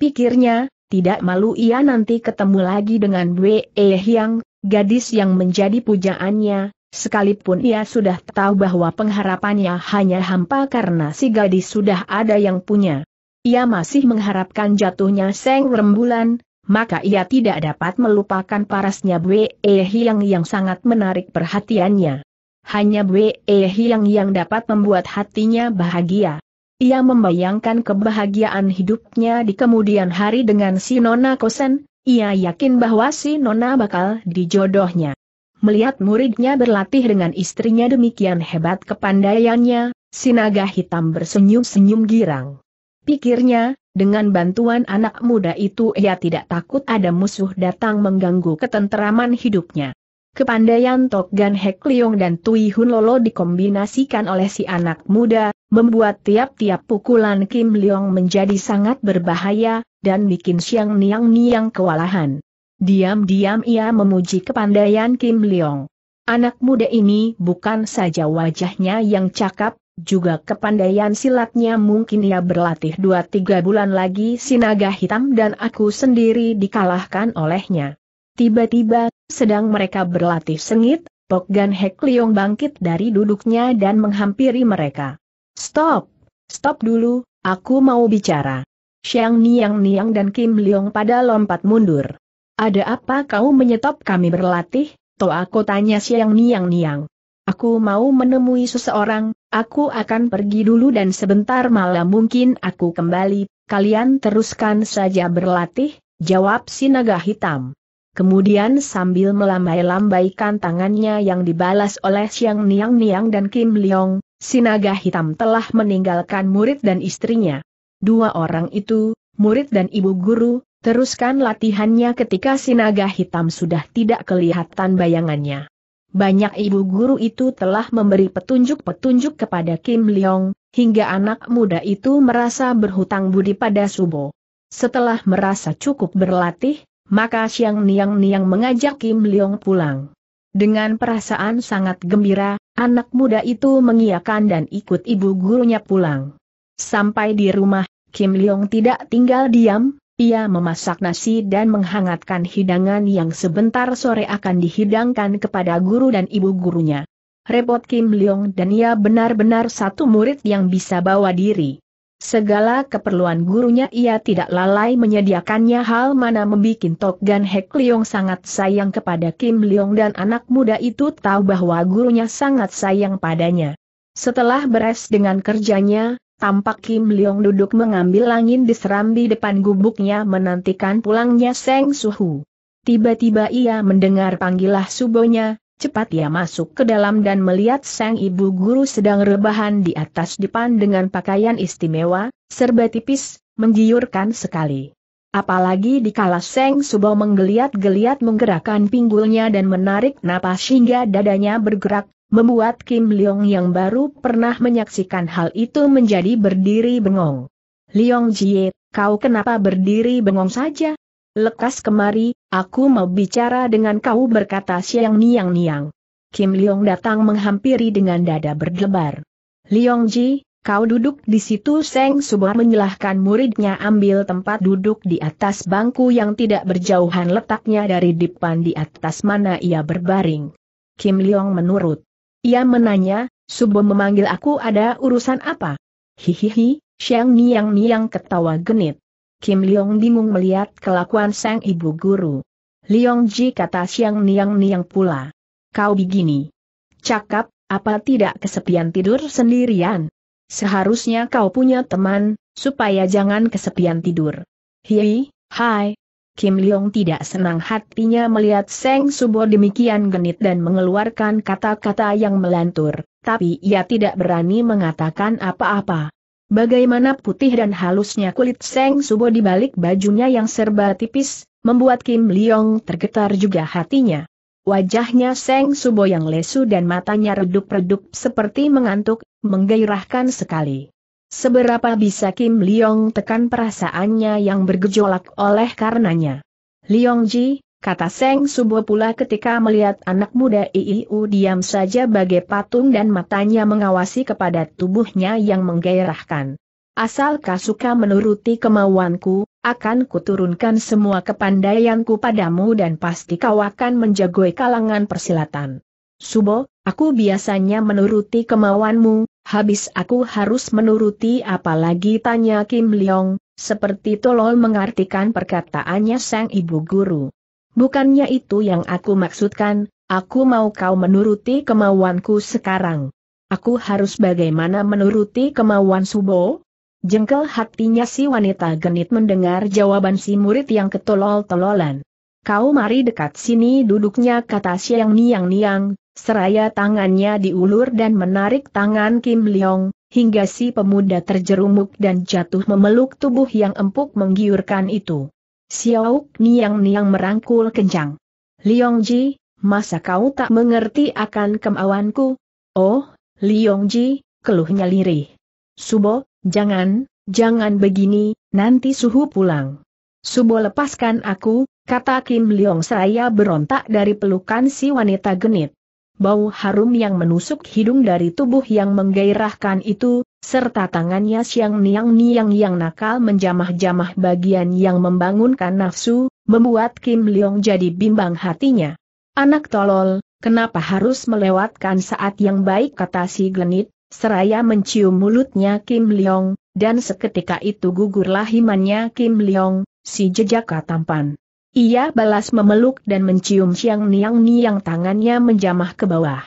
Pikirnya, tidak malu ia nanti ketemu lagi dengan Wei Hyang, gadis yang menjadi pujaannya, Sekalipun ia sudah tahu bahwa pengharapannya hanya hampa karena si gadis sudah ada yang punya. Ia masih mengharapkan jatuhnya Seng Rembulan, maka ia tidak dapat melupakan parasnya Bwe e Hiang yang sangat menarik perhatiannya. Hanya Bwe e Hiang yang dapat membuat hatinya bahagia. Ia membayangkan kebahagiaan hidupnya di kemudian hari dengan si Nona Kosen, ia yakin bahwa si Nona bakal dijodohnya melihat muridnya berlatih dengan istrinya demikian hebat kepandaiannya, si naga hitam bersenyum-senyum girang. Pikirnya, dengan bantuan anak muda itu ia tidak takut ada musuh datang mengganggu ketenteraman hidupnya. Kepandaian Tok Gan Hek Leong dan Tui Hun Lolo dikombinasikan oleh si anak muda, membuat tiap-tiap pukulan Kim Leong menjadi sangat berbahaya, dan bikin Siang Niang Niang kewalahan. Diam-diam ia memuji kepandaian Kim Leong. Anak muda ini bukan saja wajahnya yang cakap, juga kepandaian silatnya mungkin ia berlatih 2-3 bulan lagi sinaga hitam dan aku sendiri dikalahkan olehnya. Tiba-tiba, sedang mereka berlatih sengit, Pok Gan Hek Leong bangkit dari duduknya dan menghampiri mereka. Stop! Stop dulu, aku mau bicara. Xiang Niang Niang dan Kim Leong pada lompat mundur. Ada apa kau menyetop kami berlatih? aku tanya siang niang-niang. Aku mau menemui seseorang, aku akan pergi dulu dan sebentar malam mungkin aku kembali, kalian teruskan saja berlatih, jawab si naga hitam. Kemudian sambil melambai-lambaikan tangannya yang dibalas oleh Siang Niang Niang dan Kim Leong, si naga hitam telah meninggalkan murid dan istrinya. Dua orang itu, murid dan ibu guru, Teruskan latihannya ketika sinaga hitam sudah tidak kelihatan bayangannya. Banyak ibu guru itu telah memberi petunjuk-petunjuk kepada Kim Leong, hingga anak muda itu merasa berhutang budi pada Subo. Setelah merasa cukup berlatih, maka Siang Niang Niang mengajak Kim Leong pulang. Dengan perasaan sangat gembira, anak muda itu mengiakan dan ikut ibu gurunya pulang. Sampai di rumah, Kim Leong tidak tinggal diam, ia memasak nasi dan menghangatkan hidangan yang sebentar sore akan dihidangkan kepada guru dan ibu gurunya. Repot Kim Leong dan ia benar-benar satu murid yang bisa bawa diri. Segala keperluan gurunya ia tidak lalai menyediakannya hal mana membuat Tok Gan Hek Leong sangat sayang kepada Kim Leong dan anak muda itu tahu bahwa gurunya sangat sayang padanya. Setelah beres dengan kerjanya, Tampak Kim Leong duduk mengambil angin di serambi depan gubuknya menantikan pulangnya Seng Suhu. Tiba-tiba ia mendengar panggilah subonya, cepat ia masuk ke dalam dan melihat Seng ibu guru sedang rebahan di atas depan dengan pakaian istimewa, serba tipis, menggiurkan sekali. Apalagi dikala Seng Subo menggeliat-geliat menggerakkan pinggulnya dan menarik napas hingga dadanya bergerak, membuat Kim Leong yang baru pernah menyaksikan hal itu menjadi berdiri bengong. Leong Jie, kau kenapa berdiri bengong saja? Lekas kemari, aku mau bicara dengan kau berkata siang niang-niang. Kim Leong datang menghampiri dengan dada berdebar. Leong Ji, kau duduk di situ Seng Subar menyelahkan muridnya ambil tempat duduk di atas bangku yang tidak berjauhan letaknya dari depan di atas mana ia berbaring. Kim Leong menurut ia menanya, Subo memanggil aku ada urusan apa? Hihihi, Xiang Niang Niang ketawa genit. Kim Leong bingung melihat kelakuan sang ibu guru. Leong Ji kata Xiang Niang Niang pula. Kau begini. Cakap, apa tidak kesepian tidur sendirian? Seharusnya kau punya teman, supaya jangan kesepian tidur. Hihi, hai, Kim Leong tidak senang hatinya melihat Seng Subo demikian genit dan mengeluarkan kata-kata yang melantur, tapi ia tidak berani mengatakan apa-apa. Bagaimana putih dan halusnya kulit Seng Subo di balik bajunya yang serba tipis, membuat Kim Leong tergetar juga hatinya. Wajahnya Seng Subo yang lesu dan matanya redup-redup seperti mengantuk, menggairahkan sekali. Seberapa bisa Kim Leong tekan perasaannya yang bergejolak oleh karenanya. Leong Ji, kata Seng Subo pula ketika melihat anak muda IIU diam saja bagai patung dan matanya mengawasi kepada tubuhnya yang menggairahkan. Asal suka menuruti kemauanku, akan kuturunkan semua kepandaianku padamu dan pasti kau akan menjagoi kalangan persilatan. Subo, aku biasanya menuruti kemauanmu, habis aku harus menuruti apalagi tanya Kim Leong, seperti tolol mengartikan perkataannya sang ibu guru. Bukannya itu yang aku maksudkan, aku mau kau menuruti kemauanku sekarang. Aku harus bagaimana menuruti kemauan Subo? Jengkel hatinya si wanita genit mendengar jawaban si murid yang ketolol-tololan. Kau mari dekat sini duduknya kata siang niang-niang, Seraya tangannya diulur dan menarik tangan Kim Leong, hingga si pemuda terjerumuk dan jatuh memeluk tubuh yang empuk menggiurkan itu. Xiao niang-niang merangkul kencang. Leong Ji, masa kau tak mengerti akan kemauanku? Oh, Leong Ji, keluhnya lirih. Subo, jangan, jangan begini, nanti suhu pulang. Subo lepaskan aku, kata Kim Leong Seraya berontak dari pelukan si wanita genit bau harum yang menusuk hidung dari tubuh yang menggairahkan itu, serta tangannya siang niang-niang yang nakal menjamah-jamah bagian yang membangunkan nafsu, membuat Kim Leong jadi bimbang hatinya. Anak tolol, kenapa harus melewatkan saat yang baik kata si Glenit. seraya mencium mulutnya Kim Leong, dan seketika itu gugurlah himannya Kim Leong, si jejaka tampan. Ia balas memeluk dan mencium Siang Niang Niang tangannya menjamah ke bawah.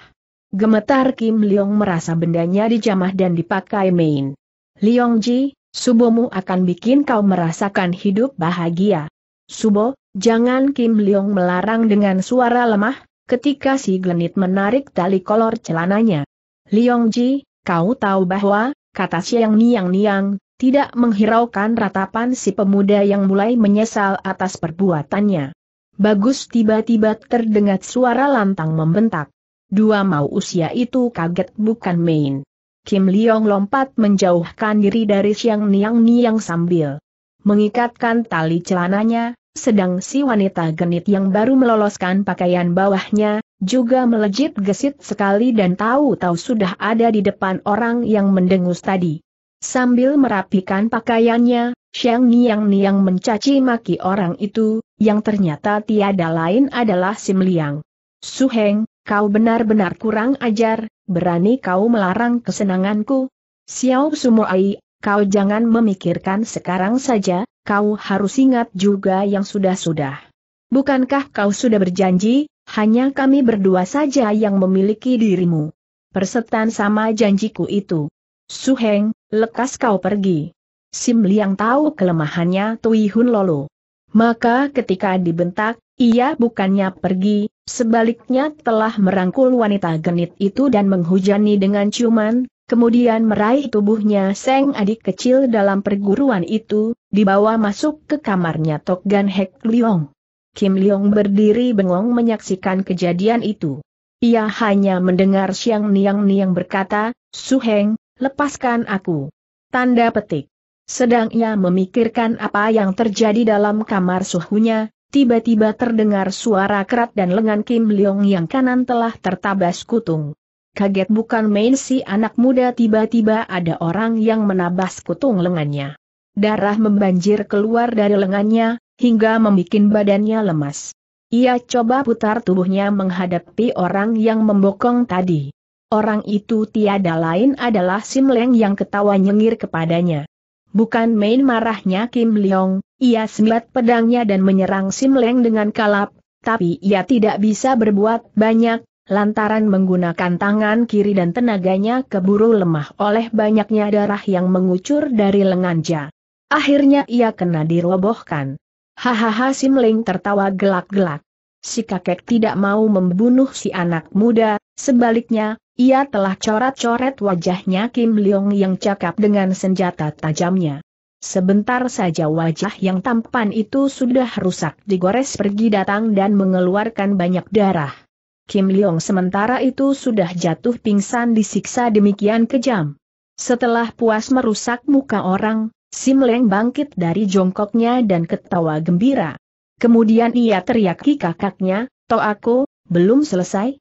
Gemetar Kim Leong merasa bendanya dijamah dan dipakai main. Leong Ji, subomu akan bikin kau merasakan hidup bahagia. Subo, jangan Kim Leong melarang dengan suara lemah, ketika si Glenit menarik tali kolor celananya. Leong Ji, kau tahu bahwa, kata Siang Niang Niang, tidak menghiraukan ratapan si pemuda yang mulai menyesal atas perbuatannya. Bagus tiba-tiba terdengar suara lantang membentak. Dua mau usia itu kaget bukan main. Kim Leong lompat menjauhkan diri dari Siang Niang Niang sambil mengikatkan tali celananya, sedang si wanita genit yang baru meloloskan pakaian bawahnya, juga melejit gesit sekali dan tahu-tahu sudah ada di depan orang yang mendengus tadi. Sambil merapikan pakaiannya, Xiang Niang Niang mencaci maki orang itu, yang ternyata tiada lain adalah Sim Liang. Suheng, kau benar-benar kurang ajar, berani kau melarang kesenanganku? Xiao Sumoai, kau jangan memikirkan sekarang saja, kau harus ingat juga yang sudah-sudah. Bukankah kau sudah berjanji, hanya kami berdua saja yang memiliki dirimu? Persetan sama janjiku itu. Su Heng, lekas kau pergi. Sim Liang tahu kelemahannya Tui Hun Lolo. Maka ketika dibentak, ia bukannya pergi, sebaliknya telah merangkul wanita genit itu dan menghujani dengan ciuman, kemudian meraih tubuhnya Seng adik kecil dalam perguruan itu, dibawa masuk ke kamarnya Tok Gan Hek Liong. Kim Liong berdiri bengong menyaksikan kejadian itu. Ia hanya mendengar Siang Niang Niang berkata, Suheng, Lepaskan aku. Tanda petik. Sedang ia memikirkan apa yang terjadi dalam kamar suhunya, tiba-tiba terdengar suara kerat dan lengan Kim Leong yang kanan telah tertabas kutung. Kaget bukan main si anak muda tiba-tiba ada orang yang menabas kutung lengannya. Darah membanjir keluar dari lengannya, hingga membuat badannya lemas. Ia coba putar tubuhnya menghadapi orang yang membokong tadi. Orang itu tiada lain adalah Sim Leng yang ketawa nyengir kepadanya. Bukan main marahnya Kim Leong, ia sembat pedangnya dan menyerang Sim Leng dengan kalap, tapi ia tidak bisa berbuat banyak, lantaran menggunakan tangan kiri dan tenaganya keburu lemah oleh banyaknya darah yang mengucur dari lengannya. Akhirnya ia kena dirobohkan. Hahaha Sim Leng tertawa gelak-gelak. Si kakek tidak mau membunuh si anak muda, sebaliknya, ia telah coret-coret wajahnya Kim Leong yang cakap dengan senjata tajamnya. Sebentar saja wajah yang tampan itu sudah rusak digores pergi datang dan mengeluarkan banyak darah. Kim Leong sementara itu sudah jatuh pingsan disiksa demikian kejam. Setelah puas merusak muka orang, Sim Leng bangkit dari jongkoknya dan ketawa gembira. Kemudian ia teriaki kakaknya, Toh aku, belum selesai?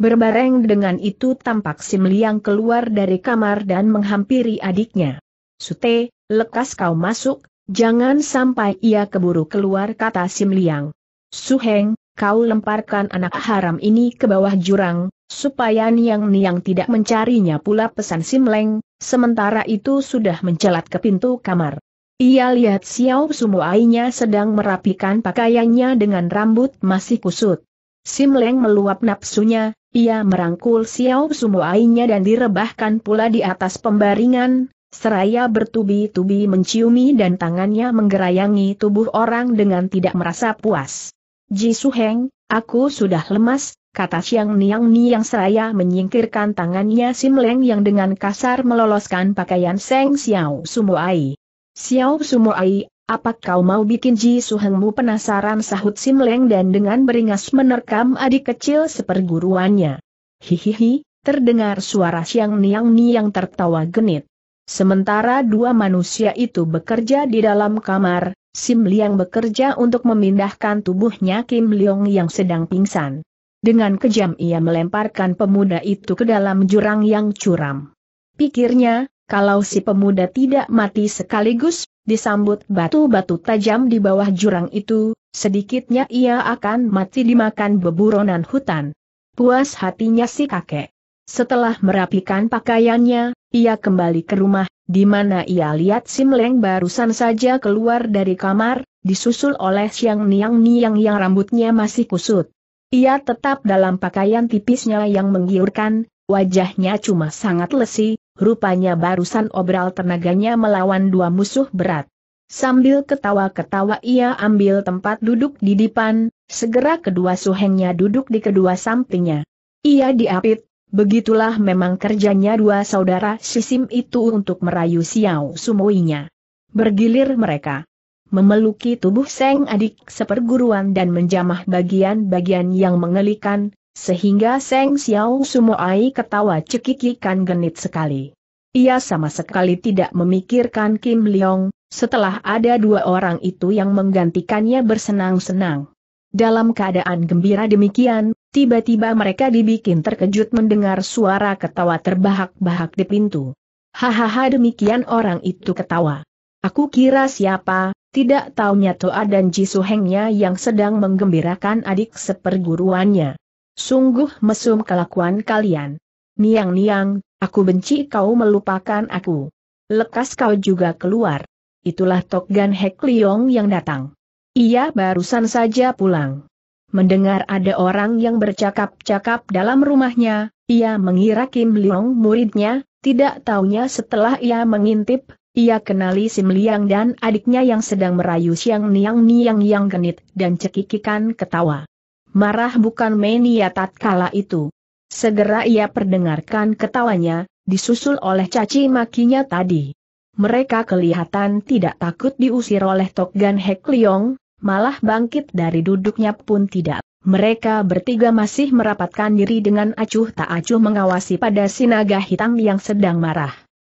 Berbareng dengan itu tampak Sim Liang keluar dari kamar dan menghampiri adiknya. Sute, lekas kau masuk, jangan sampai ia keburu keluar kata Sim Liang. Suheng, kau lemparkan anak haram ini ke bawah jurang, supaya Niang Niang tidak mencarinya pula pesan Sim Leng, sementara itu sudah mencelat ke pintu kamar. Ia lihat Xiao Sumuainya sedang merapikan pakaiannya dengan rambut masih kusut. Sim Leng meluap nafsunya, ia merangkul Xiao Sumoainya dan direbahkan pula di atas pembaringan, seraya bertubi-tubi menciumi dan tangannya menggerayangi tubuh orang dengan tidak merasa puas. Ji Su Heng, aku sudah lemas, kata Xiang Niang Niang seraya menyingkirkan tangannya Sim Leng yang dengan kasar meloloskan pakaian Seng Xiao Sumoai. Xiao Sumoai apa kau mau bikin Ji Suhengmu penasaran sahut Sim Leng dan dengan beringas menerkam adik kecil seperguruannya. Hihihi, terdengar suara siang niang-niang tertawa genit. Sementara dua manusia itu bekerja di dalam kamar, Sim Liang bekerja untuk memindahkan tubuhnya Kim Leong yang sedang pingsan. Dengan kejam ia melemparkan pemuda itu ke dalam jurang yang curam. Pikirnya, kalau si pemuda tidak mati sekaligus, disambut batu-batu tajam di bawah jurang itu, sedikitnya ia akan mati dimakan beburonan hutan. Puas hatinya si kakek. Setelah merapikan pakaiannya, ia kembali ke rumah, di mana ia lihat Simleng barusan saja keluar dari kamar, disusul oleh Siang Niang Niang yang rambutnya masih kusut. Ia tetap dalam pakaian tipisnya yang menggiurkan, Wajahnya cuma sangat lesi, rupanya barusan obral tenaganya melawan dua musuh berat. Sambil ketawa-ketawa ia ambil tempat duduk di depan. segera kedua suhengnya duduk di kedua sampingnya. Ia diapit, begitulah memang kerjanya dua saudara sisim itu untuk merayu Xiao Sumuinya. Bergilir mereka memeluki tubuh Seng Adik seperguruan dan menjamah bagian-bagian yang mengelikan, sehingga Seng Xiao Sumoai ketawa cekikikan genit sekali. Ia sama sekali tidak memikirkan Kim Leong, setelah ada dua orang itu yang menggantikannya bersenang-senang. Dalam keadaan gembira demikian, tiba-tiba mereka dibikin terkejut mendengar suara ketawa terbahak-bahak di pintu. Hahaha demikian orang itu ketawa. Aku kira siapa, tidak taunya Toa dan Jisuhengnya yang sedang menggembirakan adik seperguruannya. Sungguh mesum kelakuan kalian. Niang-niang, aku benci kau melupakan aku. Lekas kau juga keluar. Itulah Tokgan Hek Liong yang datang. Ia barusan saja pulang. Mendengar ada orang yang bercakap-cakap dalam rumahnya, ia mengira Kim Liong muridnya, tidak taunya setelah ia mengintip, ia kenali Sim Liang dan adiknya yang sedang merayu Siang Niang Niang yang genit dan cekikikan ketawa. Marah bukan main ia tatkala itu. Segera ia perdengarkan ketawanya, disusul oleh caci makinya tadi. Mereka kelihatan tidak takut diusir oleh Tok Gan Hek Leong, malah bangkit dari duduknya pun tidak. Mereka bertiga masih merapatkan diri dengan acuh tak acuh mengawasi pada si naga hitam yang sedang marah.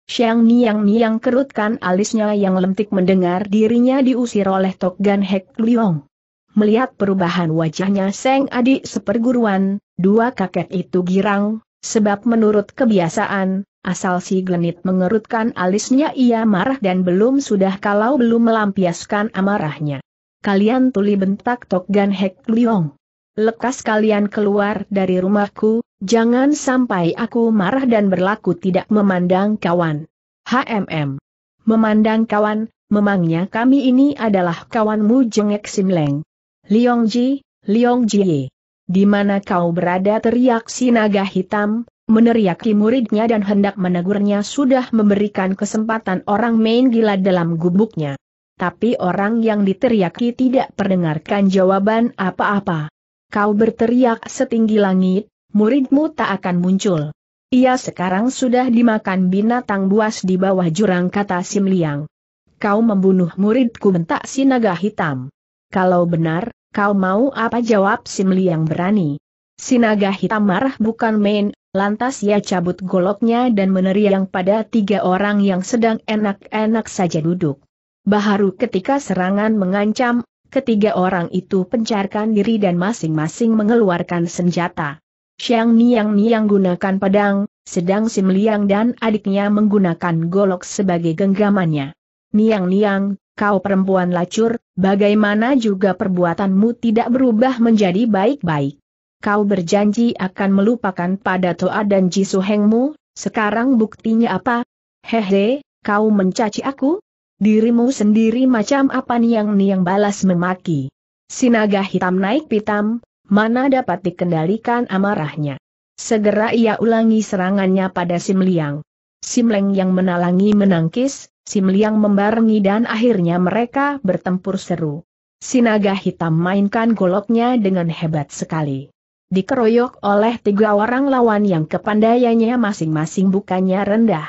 Xiang Niang Niang kerutkan alisnya yang lentik mendengar dirinya diusir oleh Tok Gan Hek Liong. Melihat perubahan wajahnya Seng Adi seperguruan, dua kakek itu girang, sebab menurut kebiasaan, asal si Genit mengerutkan alisnya ia marah dan belum sudah kalau belum melampiaskan amarahnya. Kalian tuli bentak Tok Gan Hek Liong. Lekas kalian keluar dari rumahku, jangan sampai aku marah dan berlaku tidak memandang kawan. HMM. Memandang kawan, memangnya kami ini adalah kawanmu Jengek Simleng. Liong Ji, Liong Ji di mana kau berada teriak si naga hitam, meneriaki muridnya dan hendak menegurnya sudah memberikan kesempatan orang main gila dalam gubuknya. Tapi orang yang diteriaki tidak perdengarkan jawaban apa-apa. Kau berteriak setinggi langit, muridmu tak akan muncul. Ia sekarang sudah dimakan binatang buas di bawah jurang kata Sim Liang. Kau membunuh muridku bentak si naga hitam. Kalau benar, kau mau apa jawab Sim Liang berani. Sinaga hitam marah bukan main, lantas ia cabut goloknya dan meneriang pada tiga orang yang sedang enak-enak saja duduk. Baharu ketika serangan mengancam, ketiga orang itu pencarkan diri dan masing-masing mengeluarkan senjata. Siang Niang Niang gunakan pedang, sedang Simliang dan adiknya menggunakan golok sebagai genggamannya. Niang Niang, kau perempuan lacur, bagaimana juga perbuatanmu tidak berubah menjadi baik-baik. Kau berjanji akan melupakan pada Toa dan Jisuhengmu, sekarang buktinya apa? Hehe, kau mencaci aku? Dirimu sendiri macam apa niang-niang balas memaki. Sinaga hitam naik pitam, mana dapat dikendalikan amarahnya. Segera ia ulangi serangannya pada Simliang. Simleng yang menalangi menangkis, Sim Liang membarengi dan akhirnya mereka bertempur seru. Sinaga hitam mainkan goloknya dengan hebat sekali. Dikeroyok oleh tiga orang lawan yang kepandaiannya masing-masing bukannya rendah.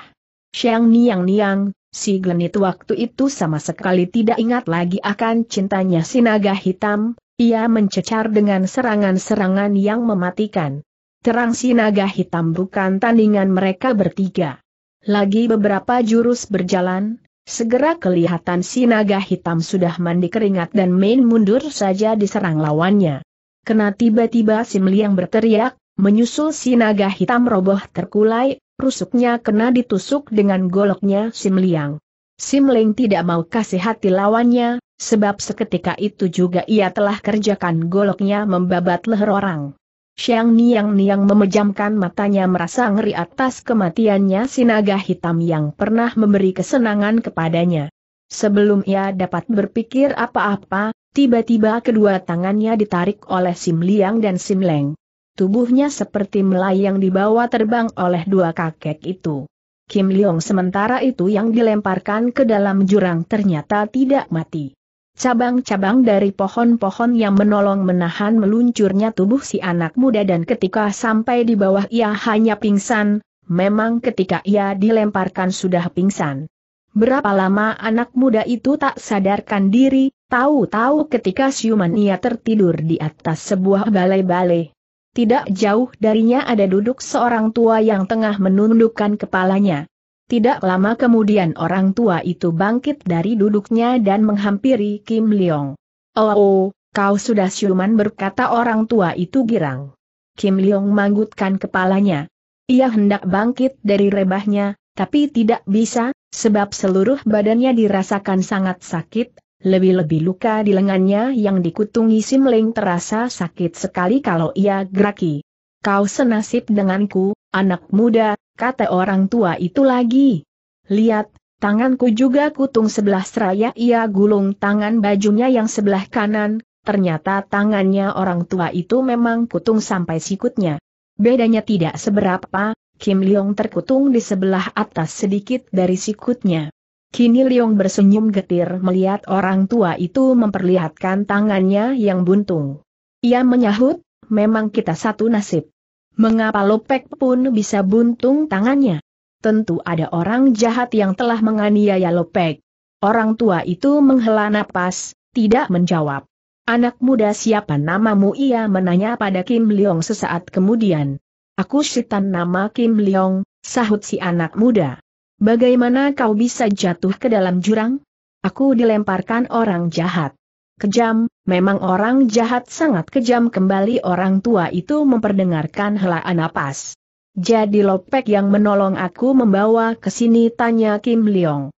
Xiang Niang Niang, si Glenit waktu itu sama sekali tidak ingat lagi akan cintanya Sinaga Hitam, ia mencecar dengan serangan-serangan yang mematikan. Terang Sinaga Hitam bukan tandingan mereka bertiga. Lagi beberapa jurus berjalan, segera kelihatan si naga hitam sudah mandi keringat dan main mundur saja diserang lawannya. Kena tiba-tiba si Meliang berteriak, menyusul si naga hitam roboh terkulai, rusuknya kena ditusuk dengan goloknya si Meliang. Si Meliang tidak mau kasih hati lawannya, sebab seketika itu juga ia telah kerjakan goloknya membabat leher orang. Xiang Niang Niang memejamkan matanya merasa ngeri atas kematiannya sinaga hitam yang pernah memberi kesenangan kepadanya. Sebelum ia dapat berpikir apa-apa, tiba-tiba kedua tangannya ditarik oleh Sim Liang dan Sim Leng. Tubuhnya seperti melayang dibawa terbang oleh dua kakek itu. Kim Leong sementara itu yang dilemparkan ke dalam jurang ternyata tidak mati. Cabang-cabang dari pohon-pohon yang menolong menahan meluncurnya tubuh si anak muda dan ketika sampai di bawah ia hanya pingsan, memang ketika ia dilemparkan sudah pingsan. Berapa lama anak muda itu tak sadarkan diri, tahu-tahu ketika siuman ia tertidur di atas sebuah balai-balai. Tidak jauh darinya ada duduk seorang tua yang tengah menundukkan kepalanya. Tidak lama kemudian orang tua itu bangkit dari duduknya dan menghampiri Kim Leong. Oh, oh kau sudah siuman berkata orang tua itu girang. Kim Leong manggutkan kepalanya. Ia hendak bangkit dari rebahnya, tapi tidak bisa, sebab seluruh badannya dirasakan sangat sakit, lebih-lebih luka di lengannya yang dikutungi sim leng terasa sakit sekali kalau ia geraki. Kau senasib denganku, Anak muda, kata orang tua itu lagi. Lihat, tanganku juga kutung sebelah seraya ia gulung tangan bajunya yang sebelah kanan, ternyata tangannya orang tua itu memang kutung sampai sikutnya. Bedanya tidak seberapa, Kim Leong terkutung di sebelah atas sedikit dari sikutnya. Kini Leong bersenyum getir melihat orang tua itu memperlihatkan tangannya yang buntung. Ia menyahut, memang kita satu nasib. Mengapa Lopek pun bisa buntung tangannya? Tentu ada orang jahat yang telah menganiaya Lopek. Orang tua itu menghela napas, tidak menjawab. Anak muda siapa namamu ia menanya pada Kim Leong sesaat kemudian. Aku setan nama Kim Leong, sahut si anak muda. Bagaimana kau bisa jatuh ke dalam jurang? Aku dilemparkan orang jahat kejam, memang orang jahat sangat kejam kembali orang tua itu memperdengarkan helaan napas. Jadi Lopek yang menolong aku membawa ke sini tanya Kim Leong.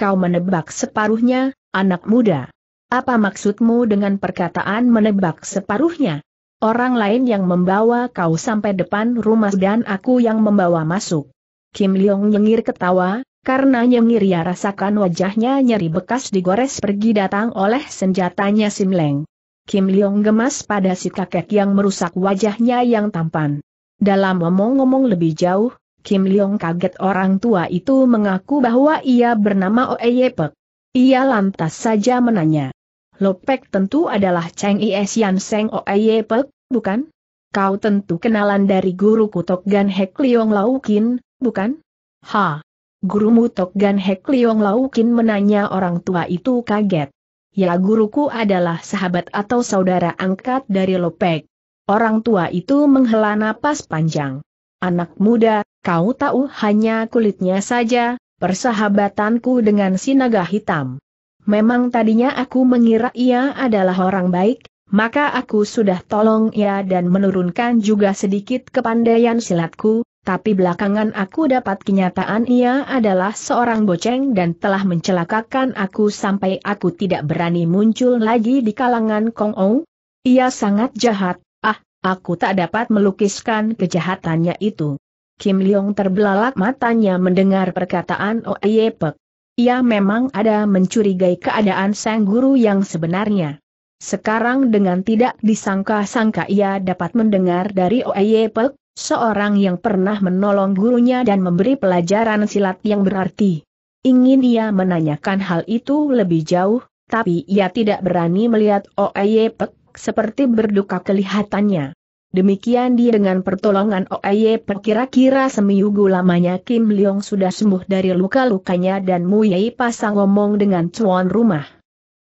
Kau menebak separuhnya, anak muda. Apa maksudmu dengan perkataan menebak separuhnya? Orang lain yang membawa kau sampai depan rumah dan aku yang membawa masuk. Kim Leong nyengir ketawa, karena Nyengiria rasakan wajahnya nyeri bekas digores pergi datang oleh senjatanya Simleng. Kim Leong gemas pada si kakek yang merusak wajahnya yang tampan. Dalam omong-omong lebih jauh, Kim Leong kaget orang tua itu mengaku bahwa ia bernama Oe Yepek. Ia lantas saja menanya. Lopek tentu adalah Cheng Ies Yan Seng Oe Yepek, bukan? Kau tentu kenalan dari guru kutok Gan Hek Leong Laukin, bukan? Ha! gurumu Tokgan Hek Liong Laukin menanya orang tua itu kaget. Ya guruku adalah sahabat atau saudara angkat dari Lopek. Orang tua itu menghela napas panjang. Anak muda, kau tahu hanya kulitnya saja, persahabatanku dengan si naga hitam. Memang tadinya aku mengira ia adalah orang baik, maka aku sudah tolong ia dan menurunkan juga sedikit kepandaian silatku, tapi belakangan aku dapat kenyataan ia adalah seorang boceng dan telah mencelakakan aku sampai aku tidak berani muncul lagi di kalangan Kong Ou. Ia sangat jahat, ah, aku tak dapat melukiskan kejahatannya itu. Kim Leong terbelalak matanya mendengar perkataan Oye Pek. Ia memang ada mencurigai keadaan sang guru yang sebenarnya. Sekarang dengan tidak disangka-sangka ia dapat mendengar dari Oye Pek, Seorang yang pernah menolong gurunya dan memberi pelajaran silat yang berarti. Ingin ia menanyakan hal itu lebih jauh, tapi ia tidak berani melihat Oeyepek seperti berduka kelihatannya. Demikian dia dengan pertolongan Oeyepek kira-kira seminggu lamanya Kim Leong sudah sembuh dari luka-lukanya dan Mu Yei pasang ngomong dengan tuan rumah.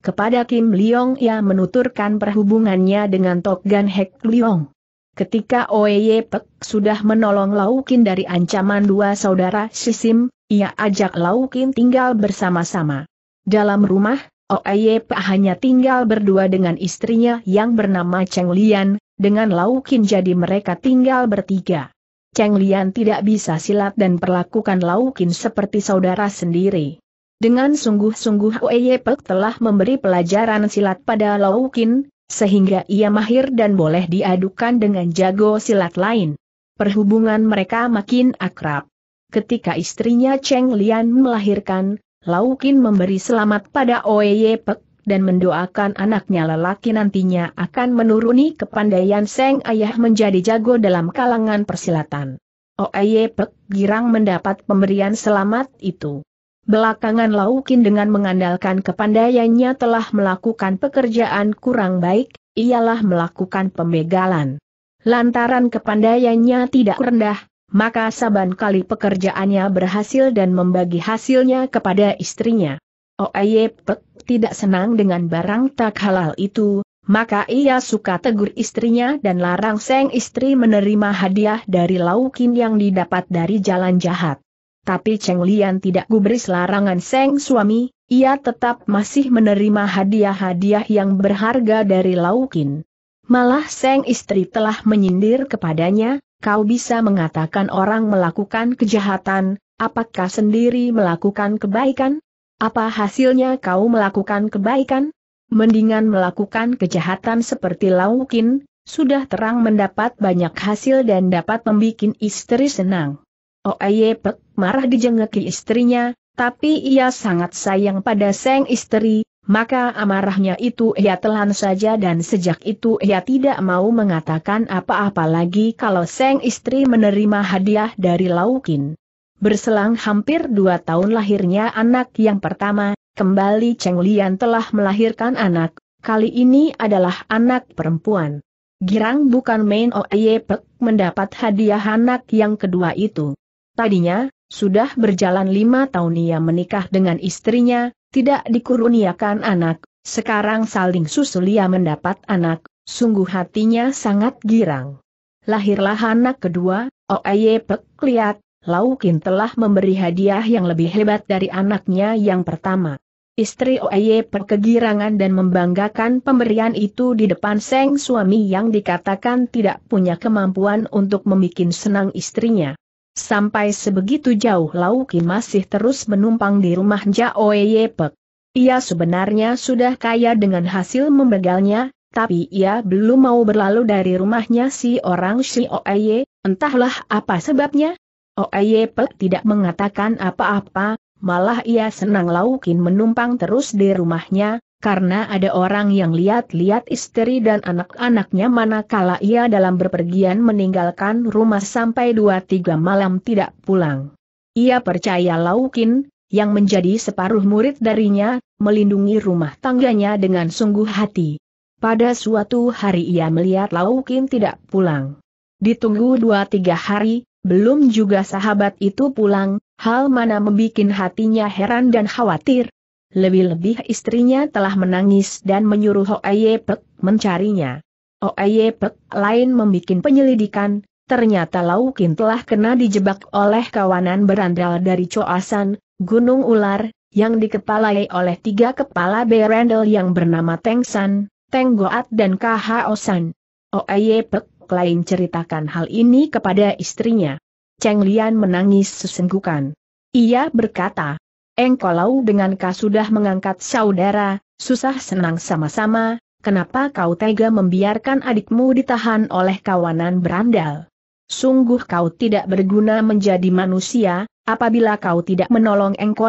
Kepada Kim Leong ia menuturkan perhubungannya dengan Tok Gan Hek Leong. Ketika Oye Pek sudah menolong Laukin dari ancaman dua saudara Sisim, ia ajak Laukin tinggal bersama-sama. Dalam rumah, Oye Pek hanya tinggal berdua dengan istrinya yang bernama Cheng Lian, dengan Laukin jadi mereka tinggal bertiga. Cheng Lian tidak bisa silat dan perlakukan Laukin seperti saudara sendiri. Dengan sungguh-sungguh Oye Pek telah memberi pelajaran silat pada Laukin, sehingga ia mahir dan boleh diadukan dengan jago silat lain. Perhubungan mereka makin akrab. Ketika istrinya Cheng Lian melahirkan, Laukin memberi selamat pada Oeye Pek dan mendoakan anaknya lelaki nantinya akan menuruni kepandaian Seng Ayah menjadi jago dalam kalangan persilatan. Oeye Pek girang mendapat pemberian selamat itu. Belakangan Laukin dengan mengandalkan kepandaiannya telah melakukan pekerjaan kurang baik, ialah melakukan pemegalan. Lantaran kepandaiannya tidak rendah, maka saban kali pekerjaannya berhasil dan membagi hasilnya kepada istrinya. Oeyepek oh, tidak senang dengan barang tak halal itu, maka ia suka tegur istrinya dan larang seng istri menerima hadiah dari Laukin yang didapat dari jalan jahat tapi Cheng Lian tidak gubris larangan Seng suami, ia tetap masih menerima hadiah-hadiah yang berharga dari Laukin. Malah Seng istri telah menyindir kepadanya, kau bisa mengatakan orang melakukan kejahatan, apakah sendiri melakukan kebaikan? Apa hasilnya kau melakukan kebaikan? Mendingan melakukan kejahatan seperti Laukin, sudah terang mendapat banyak hasil dan dapat membuat istri senang. Oeye oh, Pek marah dijengeki istrinya, tapi ia sangat sayang pada seng istri, maka amarahnya itu ia telan saja dan sejak itu ia tidak mau mengatakan apa-apa lagi kalau seng istri menerima hadiah dari Laukin. Berselang hampir dua tahun lahirnya anak yang pertama, kembali Cheng Lian telah melahirkan anak, kali ini adalah anak perempuan. Girang bukan main Oeye oh, Pek mendapat hadiah anak yang kedua itu. Tadinya, sudah berjalan lima tahun ia menikah dengan istrinya, tidak dikuruniakan anak, sekarang saling susul ia mendapat anak, sungguh hatinya sangat girang. Lahirlah anak kedua, Oeye Pek Liat, Laukin telah memberi hadiah yang lebih hebat dari anaknya yang pertama. Istri Oeye kegirangan dan membanggakan pemberian itu di depan seng suami yang dikatakan tidak punya kemampuan untuk membuat senang istrinya. Sampai sebegitu jauh Lauki masih terus menumpang di rumah Jao Yepek. Ia sebenarnya sudah kaya dengan hasil membegalnya, tapi ia belum mau berlalu dari rumahnya si orang si Oeye, entahlah apa sebabnya. Oeye Pek tidak mengatakan apa-apa, malah ia senang Laukin menumpang terus di rumahnya, karena ada orang yang lihat-lihat istri dan anak-anaknya manakala ia dalam berpergian meninggalkan rumah sampai dua tiga malam tidak pulang. Ia percaya Laukin, yang menjadi separuh murid darinya, melindungi rumah tangganya dengan sungguh hati. Pada suatu hari ia melihat Laukin tidak pulang. Ditunggu dua tiga hari, belum juga sahabat itu pulang, hal mana membuat hatinya heran dan khawatir, lebih-lebih istrinya telah menangis dan menyuruh Oye Pek mencarinya. Oye Pek lain membuat penyelidikan, ternyata Laukin telah kena dijebak oleh kawanan berandal dari Coasan, Gunung Ular, yang dikepalai oleh tiga kepala berandal yang bernama Teng San, Teng Goat dan Khao San. Oye Pek lain ceritakan hal ini kepada istrinya. Cheng Lian menangis sesenggukan. Ia berkata, Engkau dengan kau sudah mengangkat saudara, susah senang sama-sama, kenapa kau tega membiarkan adikmu ditahan oleh kawanan berandal? Sungguh kau tidak berguna menjadi manusia, apabila kau tidak menolong Engkau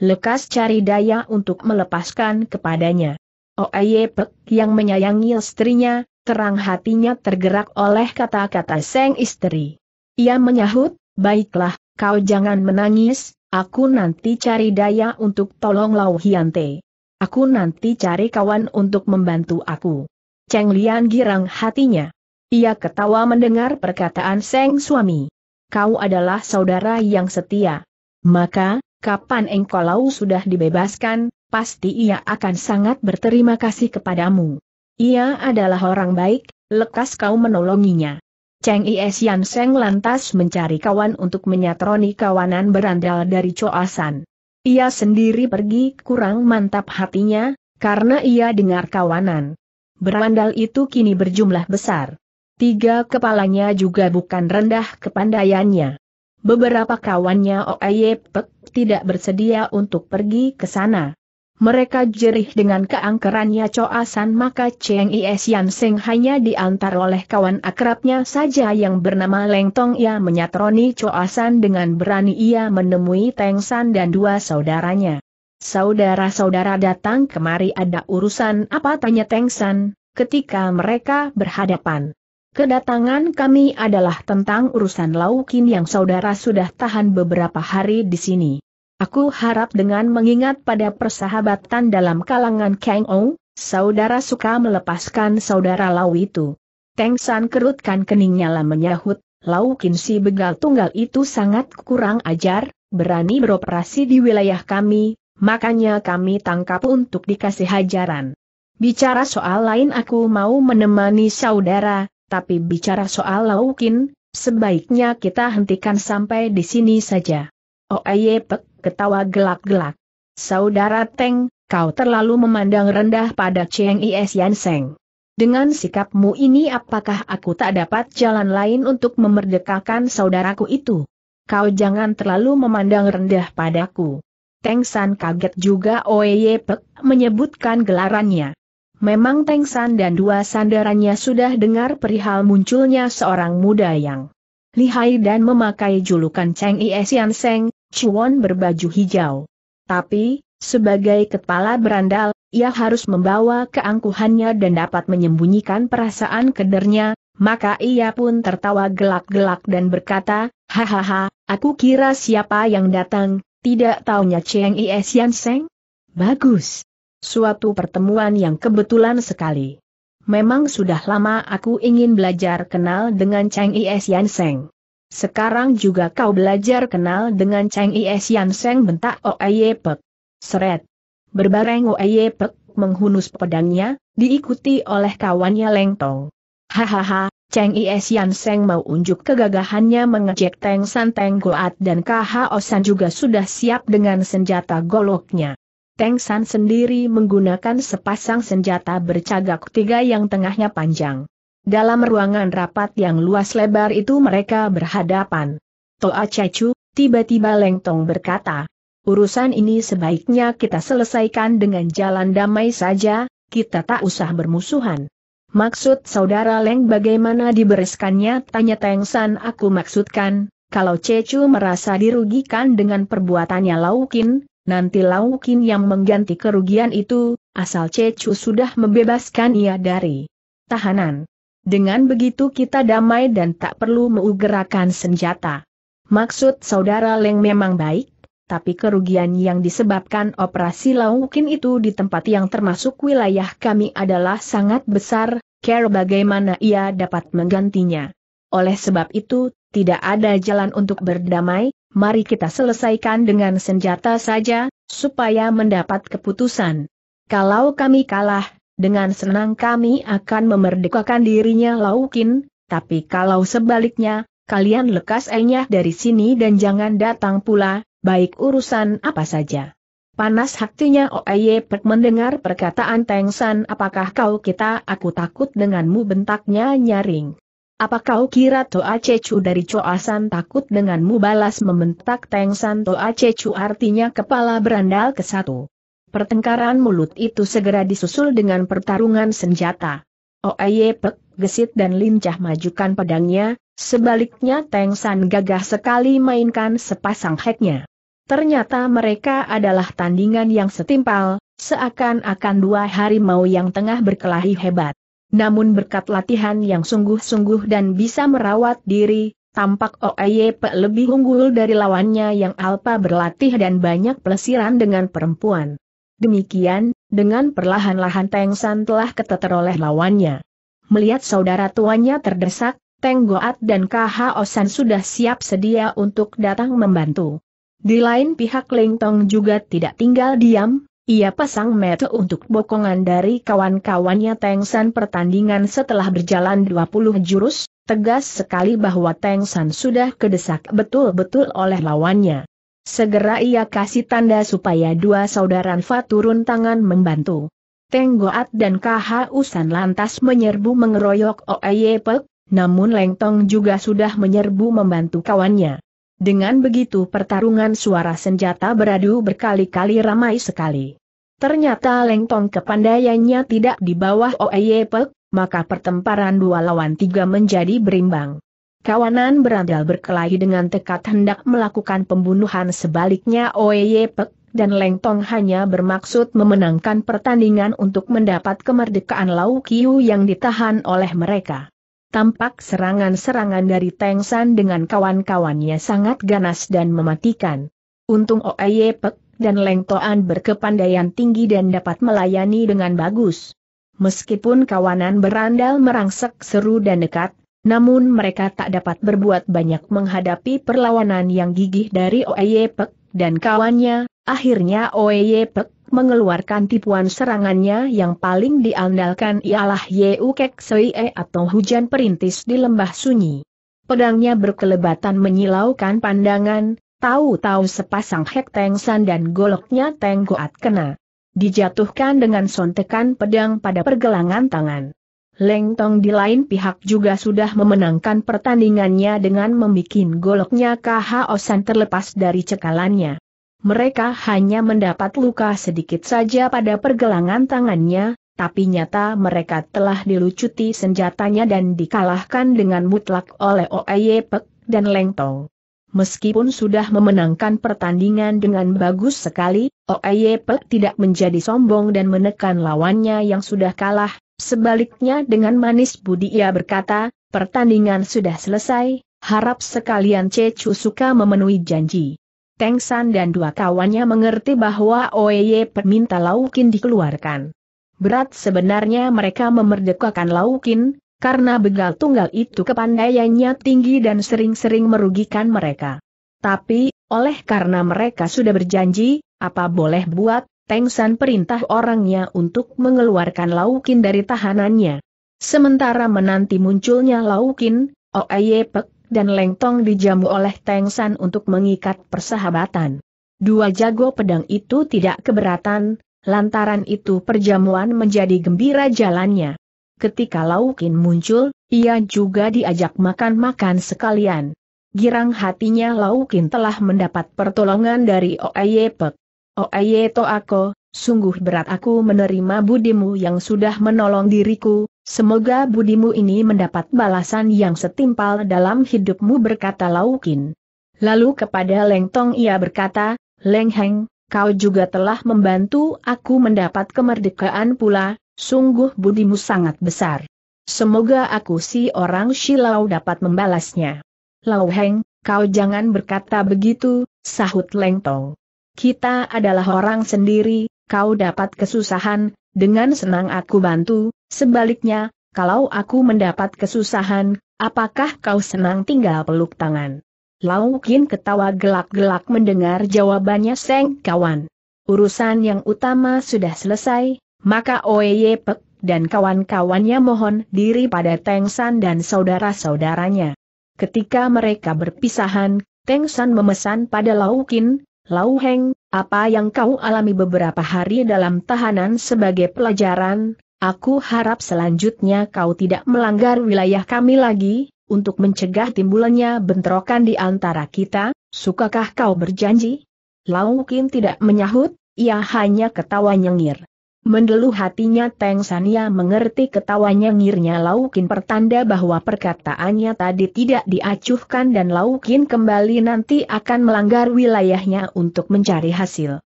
Lekas cari daya untuk melepaskan kepadanya. Oayepek yang menyayangi istrinya, terang hatinya tergerak oleh kata-kata seng istri. Ia menyahut, baiklah, kau jangan menangis, Aku nanti cari daya untuk tolong Lau Hiante. Aku nanti cari kawan untuk membantu aku. Cheng Lian girang hatinya. Ia ketawa mendengar perkataan Seng suami. Kau adalah saudara yang setia. Maka, kapan engkau Lau sudah dibebaskan, pasti ia akan sangat berterima kasih kepadamu. Ia adalah orang baik, lekas kau menolonginya. Cheng Yi Yang Seng lantas mencari kawan untuk menyatroni kawanan berandal dari Coasan. Ia sendiri pergi kurang mantap hatinya, karena ia dengar kawanan. Berandal itu kini berjumlah besar. Tiga kepalanya juga bukan rendah kepandaiannya. Beberapa kawannya Oeye Pek tidak bersedia untuk pergi ke sana. Mereka jerih dengan keangkerannya Coasan maka Cheng Is Yan Seng hanya diantar oleh kawan akrabnya saja yang bernama Leng Tong Ia menyatroni Coasan dengan berani ia menemui Teng San dan dua saudaranya. Saudara-saudara datang kemari ada urusan apa tanya Teng San, ketika mereka berhadapan. Kedatangan kami adalah tentang urusan Laukin yang saudara sudah tahan beberapa hari di sini. Aku harap dengan mengingat pada persahabatan dalam kalangan Kang Ou, saudara suka melepaskan saudara Lau itu. Teng San kerutkan keningnya lah menyahut, Lau Kin si begal tunggal itu sangat kurang ajar, berani beroperasi di wilayah kami, makanya kami tangkap untuk dikasih hajaran. Bicara soal lain aku mau menemani saudara, tapi bicara soal Lau Kin, sebaiknya kita hentikan sampai di sini saja. Oh Pek, ketawa gelak-gelak. Saudara Teng, kau terlalu memandang rendah pada Cheng Is Yan Seng. Dengan sikapmu ini apakah aku tak dapat jalan lain untuk memerdekakan saudaraku itu? Kau jangan terlalu memandang rendah padaku. Teng San kaget juga Oye Pek menyebutkan gelarannya. Memang Teng San dan dua sandarannya sudah dengar perihal munculnya seorang muda yang lihai dan memakai julukan Cheng Iesian Seng, Cuan berbaju hijau. Tapi, sebagai kepala berandal, ia harus membawa keangkuhannya dan dapat menyembunyikan perasaan kedernya, maka ia pun tertawa gelak-gelak dan berkata, Hahaha, aku kira siapa yang datang, tidak taunya Cheng Ies Seng? Bagus. Suatu pertemuan yang kebetulan sekali. Memang sudah lama aku ingin belajar kenal dengan Cheng Ies Seng. Sekarang juga kau belajar kenal dengan Cheng Is Yan Seng bentak Oye Pek. Seret. Berbareng Oye Pek menghunus pedangnya, diikuti oleh kawannya Leng Tong. Hahaha, Cheng Is Yan Seng mau unjuk kegagahannya mengejek Teng San Teng Goat dan KH Osan juga sudah siap dengan senjata goloknya. Teng San sendiri menggunakan sepasang senjata bercagak tiga yang tengahnya panjang. Dalam ruangan rapat yang luas lebar itu mereka berhadapan. Toa Cecu, tiba-tiba Lengtong berkata, urusan ini sebaiknya kita selesaikan dengan jalan damai saja, kita tak usah bermusuhan. Maksud saudara Leng bagaimana dibereskannya tanya Teng San aku maksudkan, kalau Cecu merasa dirugikan dengan perbuatannya Laukin, nanti Laukin yang mengganti kerugian itu, asal Cecu sudah membebaskan ia dari tahanan. Dengan begitu kita damai dan tak perlu menggerakkan senjata. Maksud saudara Leng memang baik, tapi kerugian yang disebabkan operasi Laukin itu di tempat yang termasuk wilayah kami adalah sangat besar, care bagaimana ia dapat menggantinya. Oleh sebab itu, tidak ada jalan untuk berdamai, mari kita selesaikan dengan senjata saja, supaya mendapat keputusan. Kalau kami kalah, dengan senang kami akan memerdekakan dirinya Laukin, tapi kalau sebaliknya, kalian lekas enyah dari sini dan jangan datang pula, baik urusan apa saja. Panas hatinya Oeye Pek mendengar perkataan Teng San apakah kau kita aku takut denganmu bentaknya nyaring. Apa kau kira Toa Cecu dari Coasan takut denganmu balas membentak Teng San Toa Cecu artinya kepala berandal ke satu. Pertengkaran mulut itu segera disusul dengan pertarungan senjata. Oeye Pek, gesit dan lincah majukan pedangnya, sebaliknya Teng San gagah sekali mainkan sepasang heknya. Ternyata mereka adalah tandingan yang setimpal, seakan-akan dua harimau yang tengah berkelahi hebat. Namun berkat latihan yang sungguh-sungguh dan bisa merawat diri, tampak Pek lebih unggul dari lawannya yang alpa berlatih dan banyak pelesiran dengan perempuan. Demikian, dengan perlahan-lahan Teng San telah keteter oleh lawannya. Melihat saudara tuanya terdesak, Teng Goat dan KH Osan sudah siap sedia untuk datang membantu. Di lain pihak Ling Tong juga tidak tinggal diam, ia pasang metu untuk bokongan dari kawan-kawannya Teng San pertandingan setelah berjalan 20 jurus, tegas sekali bahwa Teng San sudah kedesak betul-betul oleh lawannya. Segera ia kasih tanda supaya dua saudara Fa turun tangan membantu. Teng dan KH Usan lantas menyerbu mengeroyok Oeyepek, namun namun Lengtong juga sudah menyerbu membantu kawannya. Dengan begitu pertarungan suara senjata beradu berkali-kali ramai sekali. Ternyata Lengtong kepandaiannya tidak di bawah Oeyepek, maka pertemparan dua lawan tiga menjadi berimbang kawanan berandal berkelahi dengan tekad hendak melakukan pembunuhan sebaliknya Oye dan Leng Tong hanya bermaksud memenangkan pertandingan untuk mendapat kemerdekaan Lau Kiu yang ditahan oleh mereka. Tampak serangan-serangan dari Teng San dengan kawan-kawannya sangat ganas dan mematikan. Untung Oye dan Leng Toan berkepandaian tinggi dan dapat melayani dengan bagus. Meskipun kawanan berandal merangsek seru dan dekat, namun mereka tak dapat berbuat banyak menghadapi perlawanan yang gigih dari Oeyepek dan kawannya, akhirnya Oeyepek mengeluarkan tipuan serangannya yang paling diandalkan ialah Yukek Sei'e atau hujan perintis di lembah sunyi. Pedangnya berkelebatan menyilaukan pandangan, tahu-tahu sepasang hek tengsan dan goloknya tenggoat kena. Dijatuhkan dengan sontekan pedang pada pergelangan tangan. Leng Tong di lain pihak juga sudah memenangkan pertandingannya dengan membuat goloknya KH Osan terlepas dari cekalannya. Mereka hanya mendapat luka sedikit saja pada pergelangan tangannya, tapi nyata mereka telah dilucuti senjatanya dan dikalahkan dengan mutlak oleh Oeye Pek dan Leng Tong. Meskipun sudah memenangkan pertandingan dengan bagus sekali, Oeye Pek tidak menjadi sombong dan menekan lawannya yang sudah kalah, Sebaliknya dengan manis budi ia berkata, pertandingan sudah selesai, harap sekalian Cecu suka memenuhi janji. Teng San dan dua kawannya mengerti bahwa Oeye perminta Laukin dikeluarkan. Berat sebenarnya mereka memerdekakan Laukin, karena begal tunggal itu kepandaiannya tinggi dan sering-sering merugikan mereka. Tapi, oleh karena mereka sudah berjanji, apa boleh buat, Teng San perintah orangnya untuk mengeluarkan Laukin dari tahanannya. Sementara menanti munculnya Laukin, Oeye Pek dan Leng Tong dijamu oleh Teng San untuk mengikat persahabatan. Dua jago pedang itu tidak keberatan, lantaran itu perjamuan menjadi gembira jalannya. Ketika Laukin muncul, ia juga diajak makan-makan sekalian. Girang hatinya Laukin telah mendapat pertolongan dari Oeye Pek. Oh ayeto aku, sungguh berat aku menerima budimu yang sudah menolong diriku, semoga budimu ini mendapat balasan yang setimpal dalam hidupmu berkata Laukin. Lalu kepada Lengtong ia berkata, Lengheng, kau juga telah membantu aku mendapat kemerdekaan pula, sungguh budimu sangat besar. Semoga aku si orang Shilau dapat membalasnya. Lau Heng, kau jangan berkata begitu, sahut Lengtong. Kita adalah orang sendiri, kau dapat kesusahan, dengan senang aku bantu, sebaliknya, kalau aku mendapat kesusahan, apakah kau senang tinggal peluk tangan? Laukin ketawa gelak-gelak mendengar jawabannya Seng kawan. Urusan yang utama sudah selesai, maka Oye Pek dan kawan-kawannya mohon diri pada Teng San dan saudara-saudaranya. Ketika mereka berpisahan, Teng San memesan pada Laukin, Lau Heng, apa yang kau alami beberapa hari dalam tahanan sebagai pelajaran, aku harap selanjutnya kau tidak melanggar wilayah kami lagi, untuk mencegah timbulnya bentrokan di antara kita, sukakah kau berjanji? Lau Kim tidak menyahut, ia hanya ketawa nyengir. Mendeluh hatinya Teng Sania mengerti ketawanya ngirnya Laukin pertanda bahwa perkataannya tadi tidak diacuhkan dan Laukin kembali nanti akan melanggar wilayahnya untuk mencari hasil.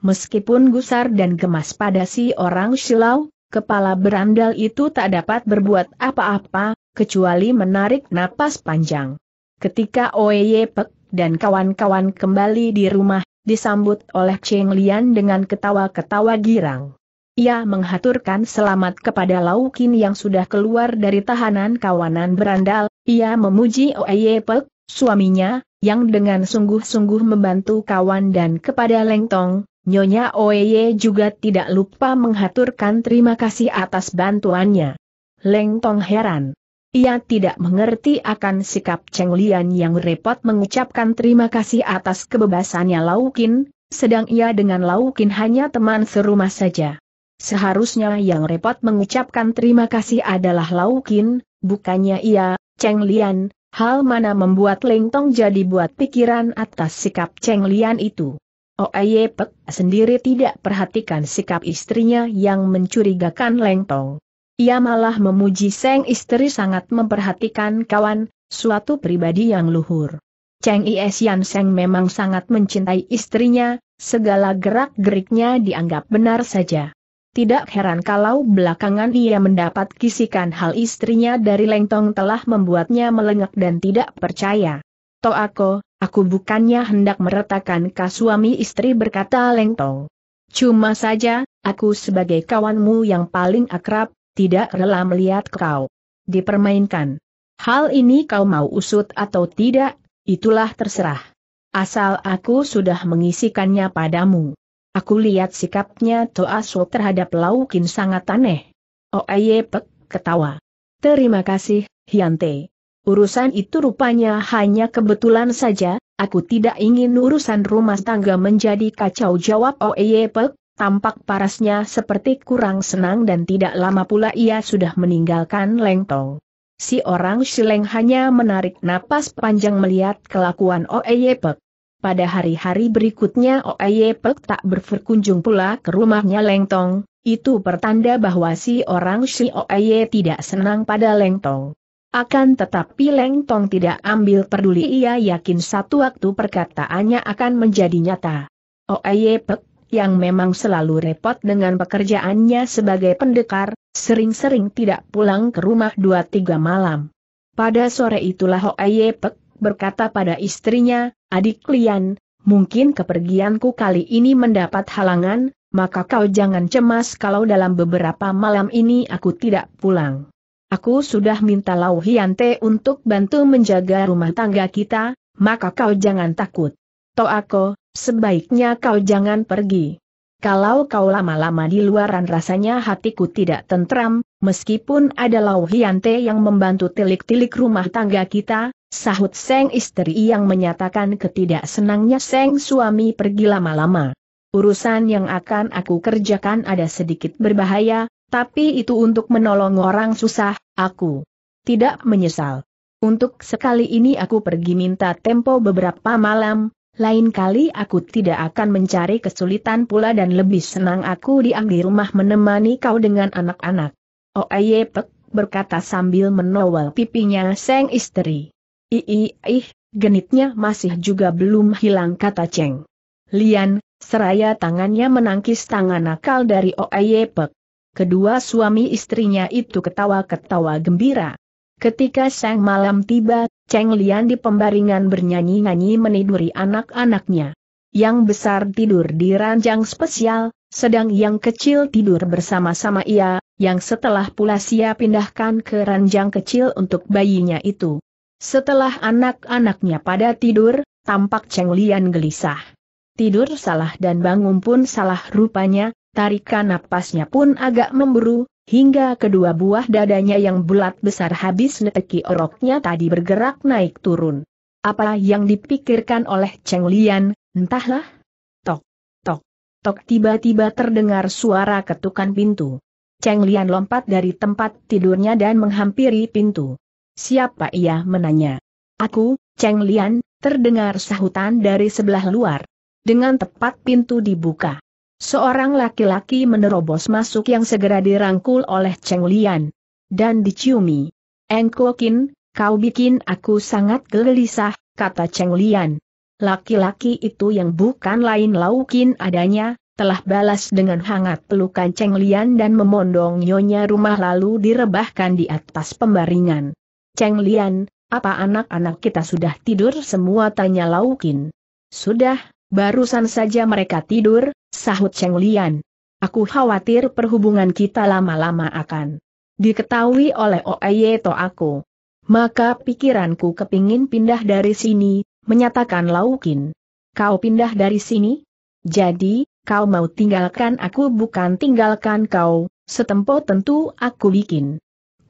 Meskipun gusar dan gemas pada si orang silau, kepala berandal itu tak dapat berbuat apa-apa, kecuali menarik napas panjang. Ketika Oye Pek dan kawan-kawan kembali di rumah, disambut oleh Cheng Lian dengan ketawa-ketawa girang. Ia menghaturkan selamat kepada Laukin yang sudah keluar dari tahanan kawanan berandal, ia memuji Oeye Pek, suaminya, yang dengan sungguh-sungguh membantu kawan dan kepada Lengtong, Nyonya Oeye juga tidak lupa menghaturkan terima kasih atas bantuannya. Leng Tong heran. Ia tidak mengerti akan sikap Cheng Lian yang repot mengucapkan terima kasih atas kebebasannya Laukin, sedang ia dengan Laukin hanya teman serumah saja. Seharusnya yang repot mengucapkan terima kasih adalah Laukin, bukannya ia, Cheng Lian, hal mana membuat Leng Tong jadi buat pikiran atas sikap Cheng Lian itu. Oye Pek sendiri tidak perhatikan sikap istrinya yang mencurigakan Leng Tong. Ia malah memuji Seng istri sangat memperhatikan kawan, suatu pribadi yang luhur. Cheng Is Yan Seng memang sangat mencintai istrinya, segala gerak-geriknya dianggap benar saja. Tidak heran kalau belakangan ia mendapat kisikan hal istrinya dari Lengtong telah membuatnya melengak dan tidak percaya. Toako, aku bukannya hendak meretakan kah suami istri berkata Lengtong. Cuma saja, aku sebagai kawanmu yang paling akrab, tidak rela melihat kau dipermainkan. Hal ini kau mau usut atau tidak, itulah terserah. Asal aku sudah mengisikannya padamu. Aku lihat sikapnya Toa So terhadap Laukin sangat aneh. Oeye oh, Pek ketawa. Terima kasih, Hyante. Urusan itu rupanya hanya kebetulan saja, aku tidak ingin urusan rumah tangga menjadi kacau jawab Oeye oh, Pek, tampak parasnya seperti kurang senang dan tidak lama pula ia sudah meninggalkan Lengtong. Si orang Sileng hanya menarik napas panjang melihat kelakuan Oeye oh, Pek. Pada hari-hari berikutnya Oye e Pek tak berkunjung pula ke rumahnya Lengtong, itu pertanda bahwa si orang si Oye tidak senang pada Lengtong. Akan tetapi Lengtong tidak ambil peduli ia yakin satu waktu perkataannya akan menjadi nyata. Oye e Pek, yang memang selalu repot dengan pekerjaannya sebagai pendekar, sering-sering tidak pulang ke rumah dua tiga malam. Pada sore itulah Oeye Pek berkata pada istrinya, adik Lian, mungkin kepergianku kali ini mendapat halangan, maka kau jangan cemas kalau dalam beberapa malam ini aku tidak pulang. Aku sudah minta Lau Hiante untuk bantu menjaga rumah tangga kita, maka kau jangan takut. aku, sebaiknya kau jangan pergi. Kalau kau lama-lama di luaran rasanya hatiku tidak tentram, meskipun ada Lau Hiante yang membantu tilik-tilik rumah tangga kita, sahut Seng istri yang menyatakan ketidaksenangnya Seng suami pergi lama-lama. Urusan yang akan aku kerjakan ada sedikit berbahaya, tapi itu untuk menolong orang susah, aku tidak menyesal. Untuk sekali ini aku pergi minta tempo beberapa malam, lain kali aku tidak akan mencari kesulitan pula dan lebih senang aku diam di rumah menemani kau dengan anak-anak. oh ayepek, berkata sambil menowel pipinya Seng istri. Ii, ih, genitnya masih juga belum hilang kata Cheng. Lian, seraya tangannya menangkis tangan nakal dari Oeye Pek. Kedua suami istrinya itu ketawa-ketawa gembira. Ketika sang malam tiba, Cheng Lian di pembaringan bernyanyi-nyanyi meniduri anak-anaknya. Yang besar tidur di ranjang spesial, sedang yang kecil tidur bersama-sama ia, yang setelah pula sia pindahkan ke ranjang kecil untuk bayinya itu. Setelah anak-anaknya pada tidur, tampak Cheng Lian gelisah. Tidur salah dan bangun pun salah rupanya, tarikan napasnya pun agak memburu, hingga kedua buah dadanya yang bulat besar habis neteki oroknya tadi bergerak naik turun. Apa yang dipikirkan oleh Cheng Lian, entahlah. Tok, tok, tok tiba-tiba terdengar suara ketukan pintu. Cheng Lian lompat dari tempat tidurnya dan menghampiri pintu. Siapa ia menanya? Aku, Cheng Lian, terdengar sahutan dari sebelah luar. Dengan tepat pintu dibuka. Seorang laki-laki menerobos masuk yang segera dirangkul oleh Cheng Lian. Dan diciumi. Engkokin, kau bikin aku sangat gelisah, kata Cheng Lian. Laki-laki itu yang bukan lain laukin adanya, telah balas dengan hangat pelukan Cheng Lian dan memondong nyonya rumah lalu direbahkan di atas pembaringan. Cheng Lian, apa anak-anak kita sudah tidur semua tanya Laukin. Sudah, barusan saja mereka tidur, sahut Cheng Lian. Aku khawatir perhubungan kita lama-lama akan diketahui oleh To aku. Maka pikiranku kepingin pindah dari sini, menyatakan Laukin. Kau pindah dari sini? Jadi, kau mau tinggalkan aku bukan tinggalkan kau, setempo tentu aku bikin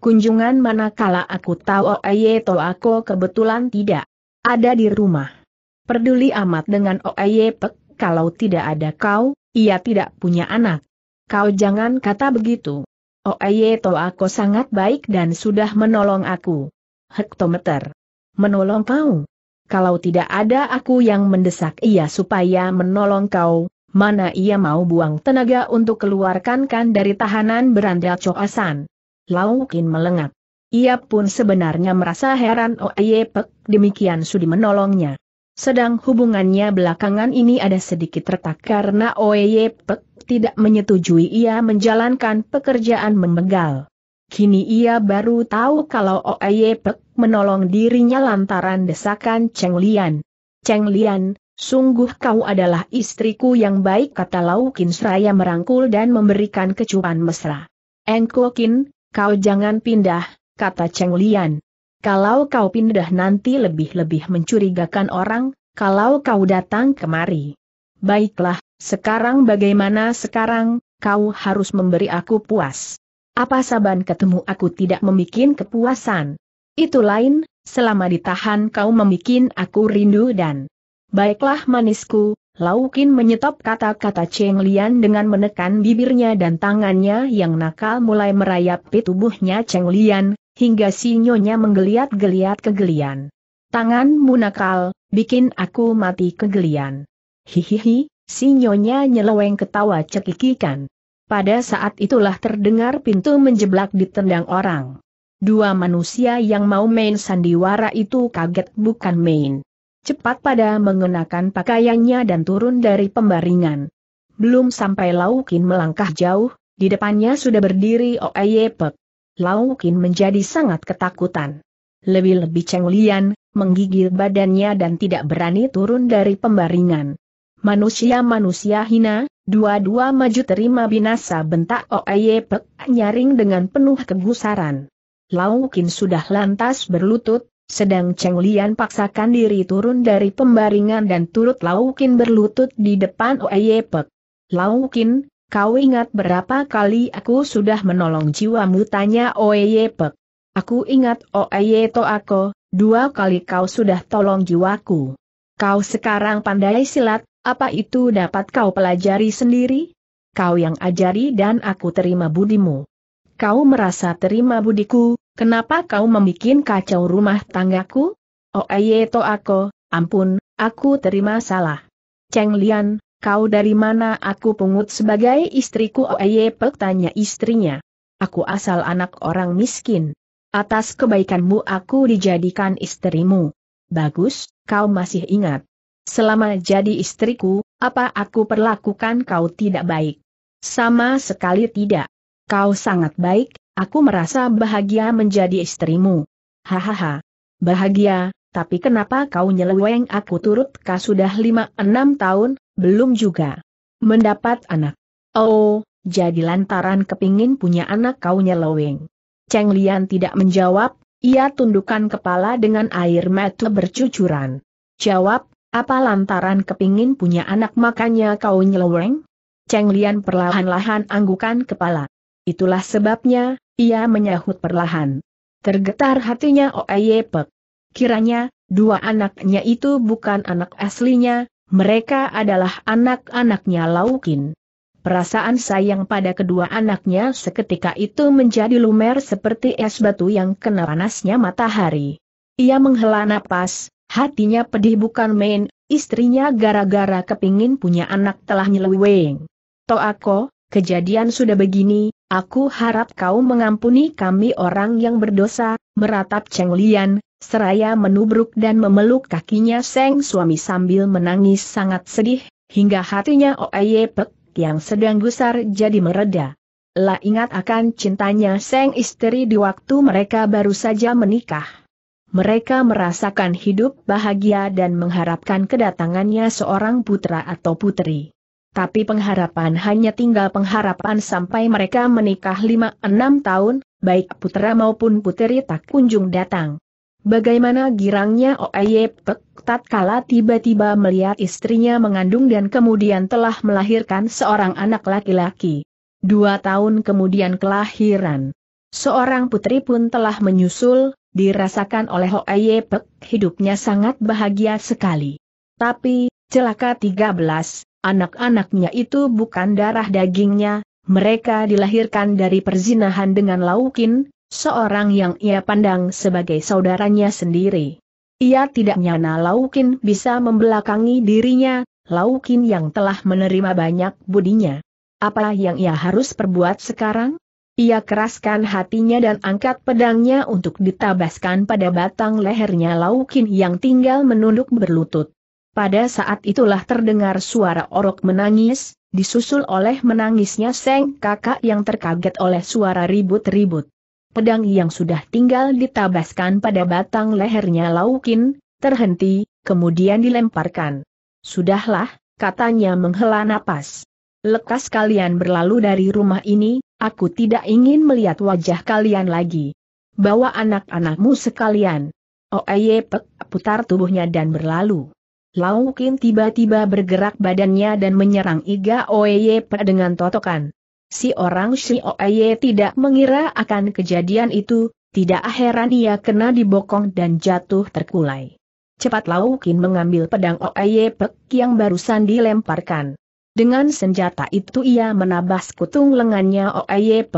kunjungan manakala aku tahu oh, To aku kebetulan tidak ada di rumah. Peduli amat dengan oh, Pek, kalau tidak ada kau, ia tidak punya anak. Kau jangan kata begitu. Oh, to aku sangat baik dan sudah menolong aku. Hektometer. Menolong kau. Kalau tidak ada aku yang mendesak ia supaya menolong kau, mana ia mau buang tenaga untuk keluarkan kan dari tahanan berandal coasan. Laukin melengak. Ia pun sebenarnya merasa heran oh, Pek, demikian Sudi menolongnya. Sedang hubungannya belakangan ini ada sedikit retak karena Pek tidak menyetujui ia menjalankan pekerjaan memegal. Kini ia baru tahu kalau Pek menolong dirinya lantaran desakan Cheng Lian. Cheng Lian, sungguh kau adalah istriku yang baik kata Laukin seraya merangkul dan memberikan kecupan mesra. Engkau kin. Kau jangan pindah, kata Cheng Lian. Kalau kau pindah nanti lebih-lebih mencurigakan orang, kalau kau datang kemari. Baiklah, sekarang bagaimana sekarang, kau harus memberi aku puas. Apa saban ketemu aku tidak membuat kepuasan? Itu lain, selama ditahan kau membuat aku rindu dan... Baiklah manisku, Laukin menyetop kata-kata Cheng Lian dengan menekan bibirnya dan tangannya yang nakal mulai merayapi tubuhnya Cheng Lian, hingga sinyonya menggeliat-geliat kegelian. Tanganmu nakal, bikin aku mati kegelian. Hihihi, sinyonya nyonya nyeleweng ketawa cekikikan. Pada saat itulah terdengar pintu menjeblak ditendang orang. Dua manusia yang mau main sandiwara itu kaget bukan main cepat pada mengenakan pakaiannya dan turun dari pembaringan. Belum sampai Laukin melangkah jauh, di depannya sudah berdiri Oeye Pek. Laukin menjadi sangat ketakutan. Lebih-lebih Cheng Lian, menggigil badannya dan tidak berani turun dari pembaringan. Manusia-manusia hina, dua-dua maju terima binasa bentak Oeye Pek nyaring dengan penuh kegusaran. Laukin sudah lantas berlutut, sedang Cheng Lian paksakan diri turun dari pembaringan dan turut Kin berlutut di depan Oye Pek. Kin, kau ingat berapa kali aku sudah menolong jiwamu tanya Oye Pek. Aku ingat Oye Toako, dua kali kau sudah tolong jiwaku. Kau sekarang pandai silat, apa itu dapat kau pelajari sendiri? Kau yang ajari dan aku terima budimu. Kau merasa terima budiku, Kenapa kau membuat kacau rumah tanggaku? Oh ayeto iya, aku, ampun, aku terima salah. Cheng Lian, kau dari mana aku pungut sebagai istriku Oh aye iya, tanya istrinya. Aku asal anak orang miskin. Atas kebaikanmu aku dijadikan istrimu. Bagus, kau masih ingat. Selama jadi istriku, apa aku perlakukan kau tidak baik? Sama sekali tidak. Kau sangat baik, Aku merasa bahagia menjadi istrimu. Hahaha. Bahagia, tapi kenapa kau nyeleweng aku turut kah sudah lima enam tahun, belum juga mendapat anak. Oh, jadi lantaran kepingin punya anak kau nyeleweng. Cheng Lian tidak menjawab, ia tundukkan kepala dengan air mata bercucuran. Jawab, apa lantaran kepingin punya anak makanya kau nyeleweng? Cheng Lian perlahan-lahan anggukan kepala. Itulah sebabnya, ia menyahut perlahan. Tergetar hatinya Oeye Kiranya, dua anaknya itu bukan anak aslinya, mereka adalah anak-anaknya Laukin. Perasaan sayang pada kedua anaknya seketika itu menjadi lumer seperti es batu yang kena panasnya matahari. Ia menghela napas, hatinya pedih bukan main, istrinya gara-gara kepingin punya anak telah nyeleweng. Toako, kejadian sudah begini, Aku harap kau mengampuni kami orang yang berdosa, meratap Cheng Lian, seraya menubruk dan memeluk kakinya Seng suami sambil menangis sangat sedih, hingga hatinya Oeye Pek yang sedang gusar jadi mereda. La ingat akan cintanya Seng istri di waktu mereka baru saja menikah. Mereka merasakan hidup bahagia dan mengharapkan kedatangannya seorang putra atau putri. Tapi pengharapan hanya tinggal pengharapan sampai mereka menikah 5 enam tahun, baik putra maupun puteri tak kunjung datang. Bagaimana girangnya Oeye Pek tatkala tiba-tiba melihat istrinya mengandung dan kemudian telah melahirkan seorang anak laki-laki. Dua tahun kemudian kelahiran. Seorang putri pun telah menyusul, dirasakan oleh Oeye Pek hidupnya sangat bahagia sekali. Tapi, Celaka 13, anak-anaknya itu bukan darah dagingnya, mereka dilahirkan dari perzinahan dengan Laukin, seorang yang ia pandang sebagai saudaranya sendiri. Ia tidak nyana Laukin bisa membelakangi dirinya, Laukin yang telah menerima banyak budinya. Apa yang ia harus perbuat sekarang? Ia keraskan hatinya dan angkat pedangnya untuk ditabaskan pada batang lehernya Laukin yang tinggal menunduk berlutut. Pada saat itulah terdengar suara orok menangis, disusul oleh menangisnya Seng kakak yang terkaget oleh suara ribut-ribut. Pedang yang sudah tinggal ditabaskan pada batang lehernya Laukin, terhenti, kemudian dilemparkan. Sudahlah, katanya menghela napas. Lekas kalian berlalu dari rumah ini, aku tidak ingin melihat wajah kalian lagi. Bawa anak-anakmu sekalian. Oeye putar tubuhnya dan berlalu. Lau Kin tiba-tiba bergerak badannya dan menyerang Iga Oyepe dengan totokan. Si orang si Oeye tidak mengira akan kejadian itu, tidak heran ia kena dibokong dan jatuh terkulai. Cepat Lau Kin mengambil pedang Oeye yang barusan dilemparkan. Dengan senjata itu ia menabas kutung lengannya Oeye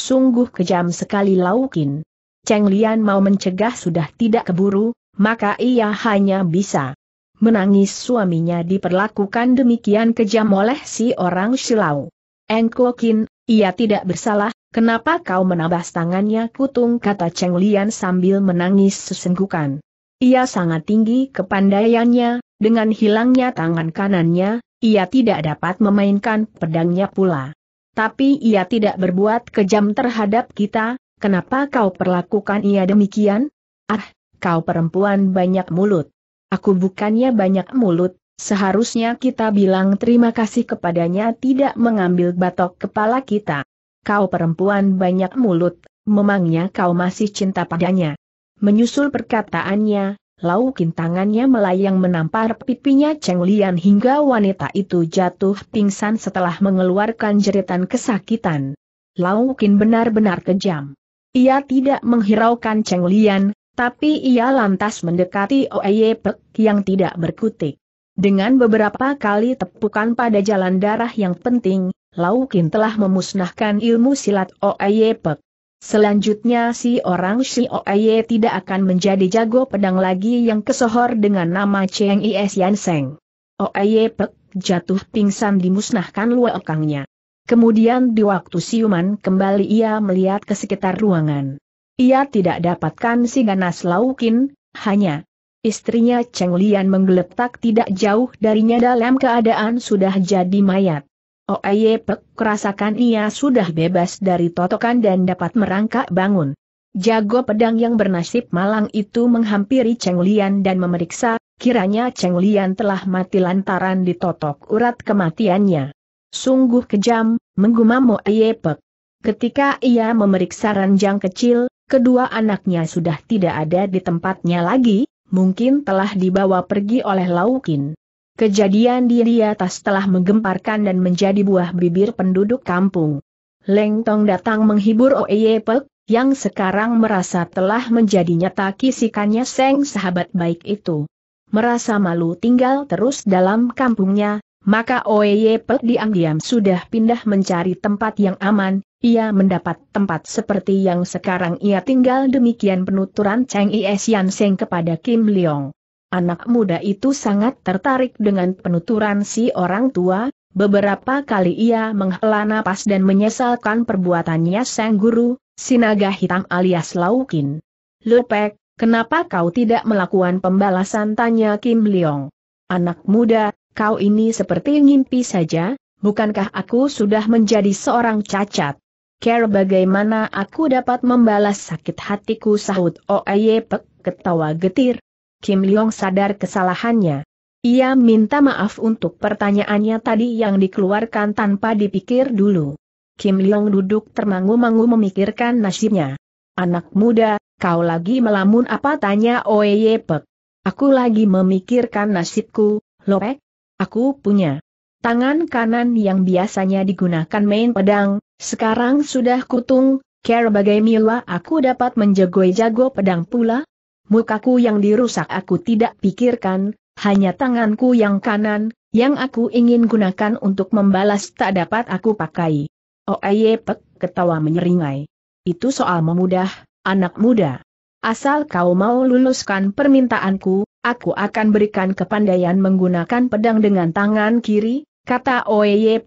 Sungguh kejam sekali Lau Kin. Cheng Lian mau mencegah sudah tidak keburu, maka ia hanya bisa menangis suaminya diperlakukan demikian kejam oleh si orang Silau. Engkokin, ia tidak bersalah, kenapa kau menabas tangannya kutung kata Cheng Lian sambil menangis sesenggukan. Ia sangat tinggi kepandaiannya, dengan hilangnya tangan kanannya, ia tidak dapat memainkan pedangnya pula. Tapi ia tidak berbuat kejam terhadap kita, kenapa kau perlakukan ia demikian? Ah, kau perempuan banyak mulut. Aku bukannya banyak mulut, seharusnya kita bilang terima kasih kepadanya tidak mengambil batok kepala kita. Kau perempuan banyak mulut, memangnya kau masih cinta padanya. Menyusul perkataannya, laukin tangannya melayang menampar pipinya Cheng Lian hingga wanita itu jatuh pingsan setelah mengeluarkan jeritan kesakitan. Laukin benar-benar kejam. Ia tidak menghiraukan Cheng Lian, tapi ia lantas mendekati Oeye Pek yang tidak berkutik. Dengan beberapa kali tepukan pada jalan darah yang penting, Laukin telah memusnahkan ilmu silat Oeye Pek. Selanjutnya si orang si Oeye tidak akan menjadi jago pedang lagi yang kesohor dengan nama Cheng Is Yanseng. Seng. E Pek jatuh pingsan dimusnahkan luekangnya. Kemudian di waktu siuman kembali ia melihat ke sekitar ruangan. Ia tidak dapatkan si ganas laukin, hanya istrinya Cheng Lian menggeletak tidak jauh darinya dalam keadaan sudah jadi mayat. Oye Pek kerasakan ia sudah bebas dari totokan dan dapat merangkak bangun. Jago pedang yang bernasib malang itu menghampiri Cheng Lian dan memeriksa, kiranya Cheng Lian telah mati lantaran ditotok urat kematiannya. Sungguh kejam, menggumam Oye Pek. Ketika ia memeriksa ranjang kecil, kedua anaknya sudah tidak ada di tempatnya lagi, mungkin telah dibawa pergi oleh Laukin. Kejadian di, di atas telah menggemparkan dan menjadi buah bibir penduduk kampung. Leng Tong datang menghibur Oeye Pek, yang sekarang merasa telah menjadi nyata kisikannya Seng sahabat baik itu. Merasa malu tinggal terus dalam kampungnya, maka Oye Pek diam-diam sudah pindah mencari tempat yang aman, ia mendapat tempat seperti yang sekarang ia tinggal demikian penuturan Cheng Ies Yan Seng kepada Kim Leong. Anak muda itu sangat tertarik dengan penuturan si orang tua, beberapa kali ia menghela napas dan menyesalkan perbuatannya sang guru, sinaga hitam alias Laukin. Lepek, kenapa kau tidak melakukan pembalasan tanya Kim Leong. Anak muda, kau ini seperti ngimpi saja, bukankah aku sudah menjadi seorang cacat? Care bagaimana aku dapat membalas sakit hatiku sahut Oeyepek ketawa getir. Kim Leong sadar kesalahannya. Ia minta maaf untuk pertanyaannya tadi yang dikeluarkan tanpa dipikir dulu. Kim Leong duduk termangu-mangu memikirkan nasibnya. Anak muda, kau lagi melamun apa tanya Oye Pek. Aku lagi memikirkan nasibku, Lopek, Aku punya. Tangan kanan yang biasanya digunakan main pedang, sekarang sudah kutung, care bagai mila aku dapat menjagoi jago pedang pula? Mukaku yang dirusak aku tidak pikirkan, hanya tanganku yang kanan, yang aku ingin gunakan untuk membalas tak dapat aku pakai. Oh ayepek, ketawa menyeringai. Itu soal memudah, anak muda. Asal kau mau luluskan permintaanku, aku akan berikan kepandaian menggunakan pedang dengan tangan kiri, kata Oye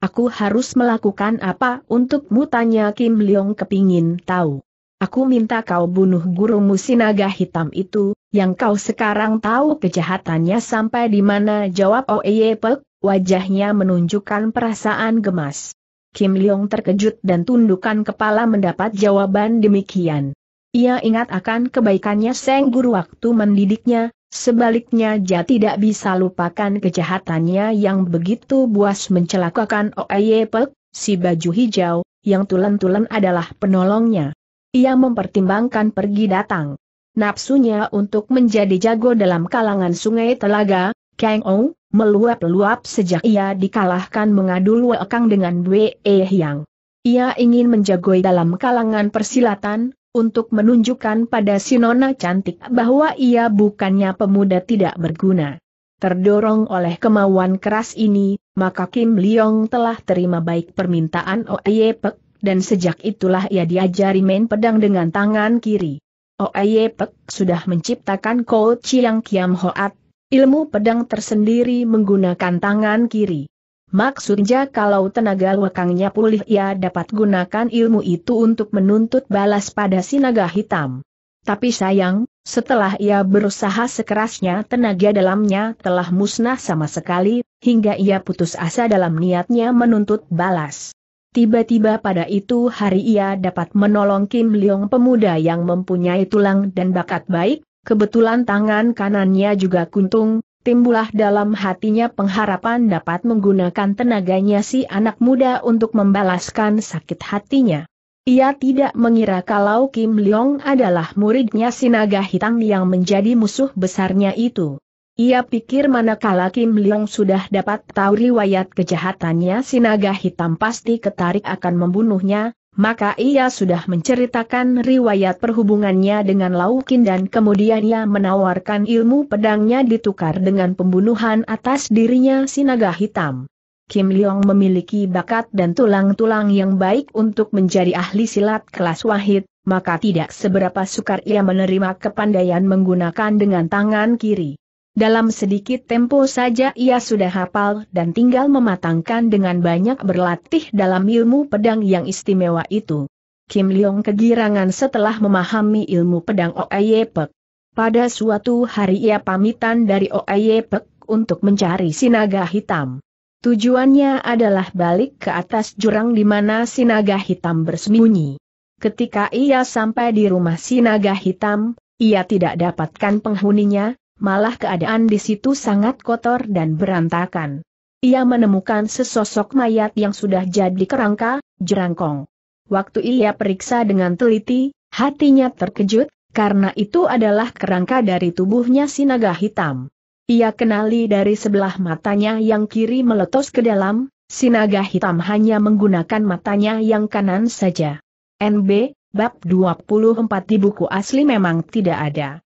Aku harus melakukan apa untukmu tanya Kim Leong kepingin tahu. Aku minta kau bunuh gurumu musinaga hitam itu, yang kau sekarang tahu kejahatannya sampai di mana jawab Oye wajahnya menunjukkan perasaan gemas. Kim Leong terkejut dan tundukkan kepala mendapat jawaban demikian. Ia ingat akan kebaikannya Seng Guru waktu mendidiknya, sebaliknya dia tidak bisa lupakan kejahatannya yang begitu buas mencelakakan Oeye Pek, si baju hijau, yang tulen-tulen adalah penolongnya. Ia mempertimbangkan pergi datang. Nafsunya untuk menjadi jago dalam kalangan sungai telaga, Kang Ong, meluap-luap sejak ia dikalahkan mengadu luekang dengan Dwe E Hyang. Ia ingin menjagoi dalam kalangan persilatan, untuk menunjukkan pada si nona cantik bahwa ia bukannya pemuda tidak berguna. Terdorong oleh kemauan keras ini, maka Kim Leong telah terima baik permintaan Oye Pek, dan sejak itulah ia diajari main pedang dengan tangan kiri. Oye Pek sudah menciptakan Ko Chiang Kiam Hoat, ilmu pedang tersendiri menggunakan tangan kiri. Maksudnya kalau tenaga lekangnya pulih ia dapat gunakan ilmu itu untuk menuntut balas pada si naga hitam. Tapi sayang, setelah ia berusaha sekerasnya tenaga dalamnya telah musnah sama sekali, hingga ia putus asa dalam niatnya menuntut balas. Tiba-tiba pada itu hari ia dapat menolong Kim Leong pemuda yang mempunyai tulang dan bakat baik, kebetulan tangan kanannya juga kuntung, timbulah dalam hatinya pengharapan dapat menggunakan tenaganya si anak muda untuk membalaskan sakit hatinya. Ia tidak mengira kalau Kim Leong adalah muridnya si naga hitam yang menjadi musuh besarnya itu. Ia pikir manakala Kim Leong sudah dapat tahu riwayat kejahatannya si naga hitam pasti ketarik akan membunuhnya, maka ia sudah menceritakan riwayat perhubungannya dengan Laukin dan kemudian ia menawarkan ilmu pedangnya ditukar dengan pembunuhan atas dirinya si naga hitam. Kim Leong memiliki bakat dan tulang-tulang yang baik untuk menjadi ahli silat kelas wahid, maka tidak seberapa sukar ia menerima kepandaian menggunakan dengan tangan kiri. Dalam sedikit tempo saja ia sudah hafal dan tinggal mematangkan dengan banyak berlatih dalam ilmu pedang yang istimewa itu. Kim Leong kegirangan setelah memahami ilmu pedang Oeyepek. Pada suatu hari ia pamitan dari Oeyepek untuk mencari sinaga hitam. Tujuannya adalah balik ke atas jurang di mana sinaga hitam bersembunyi. Ketika ia sampai di rumah sinaga hitam, ia tidak dapatkan penghuninya, malah keadaan di situ sangat kotor dan berantakan. Ia menemukan sesosok mayat yang sudah jadi kerangka, jerangkong. Waktu ia periksa dengan teliti, hatinya terkejut, karena itu adalah kerangka dari tubuhnya si naga hitam. Ia kenali dari sebelah matanya yang kiri meletus ke dalam, si naga hitam hanya menggunakan matanya yang kanan saja. NB, bab 24 di buku asli memang tidak ada.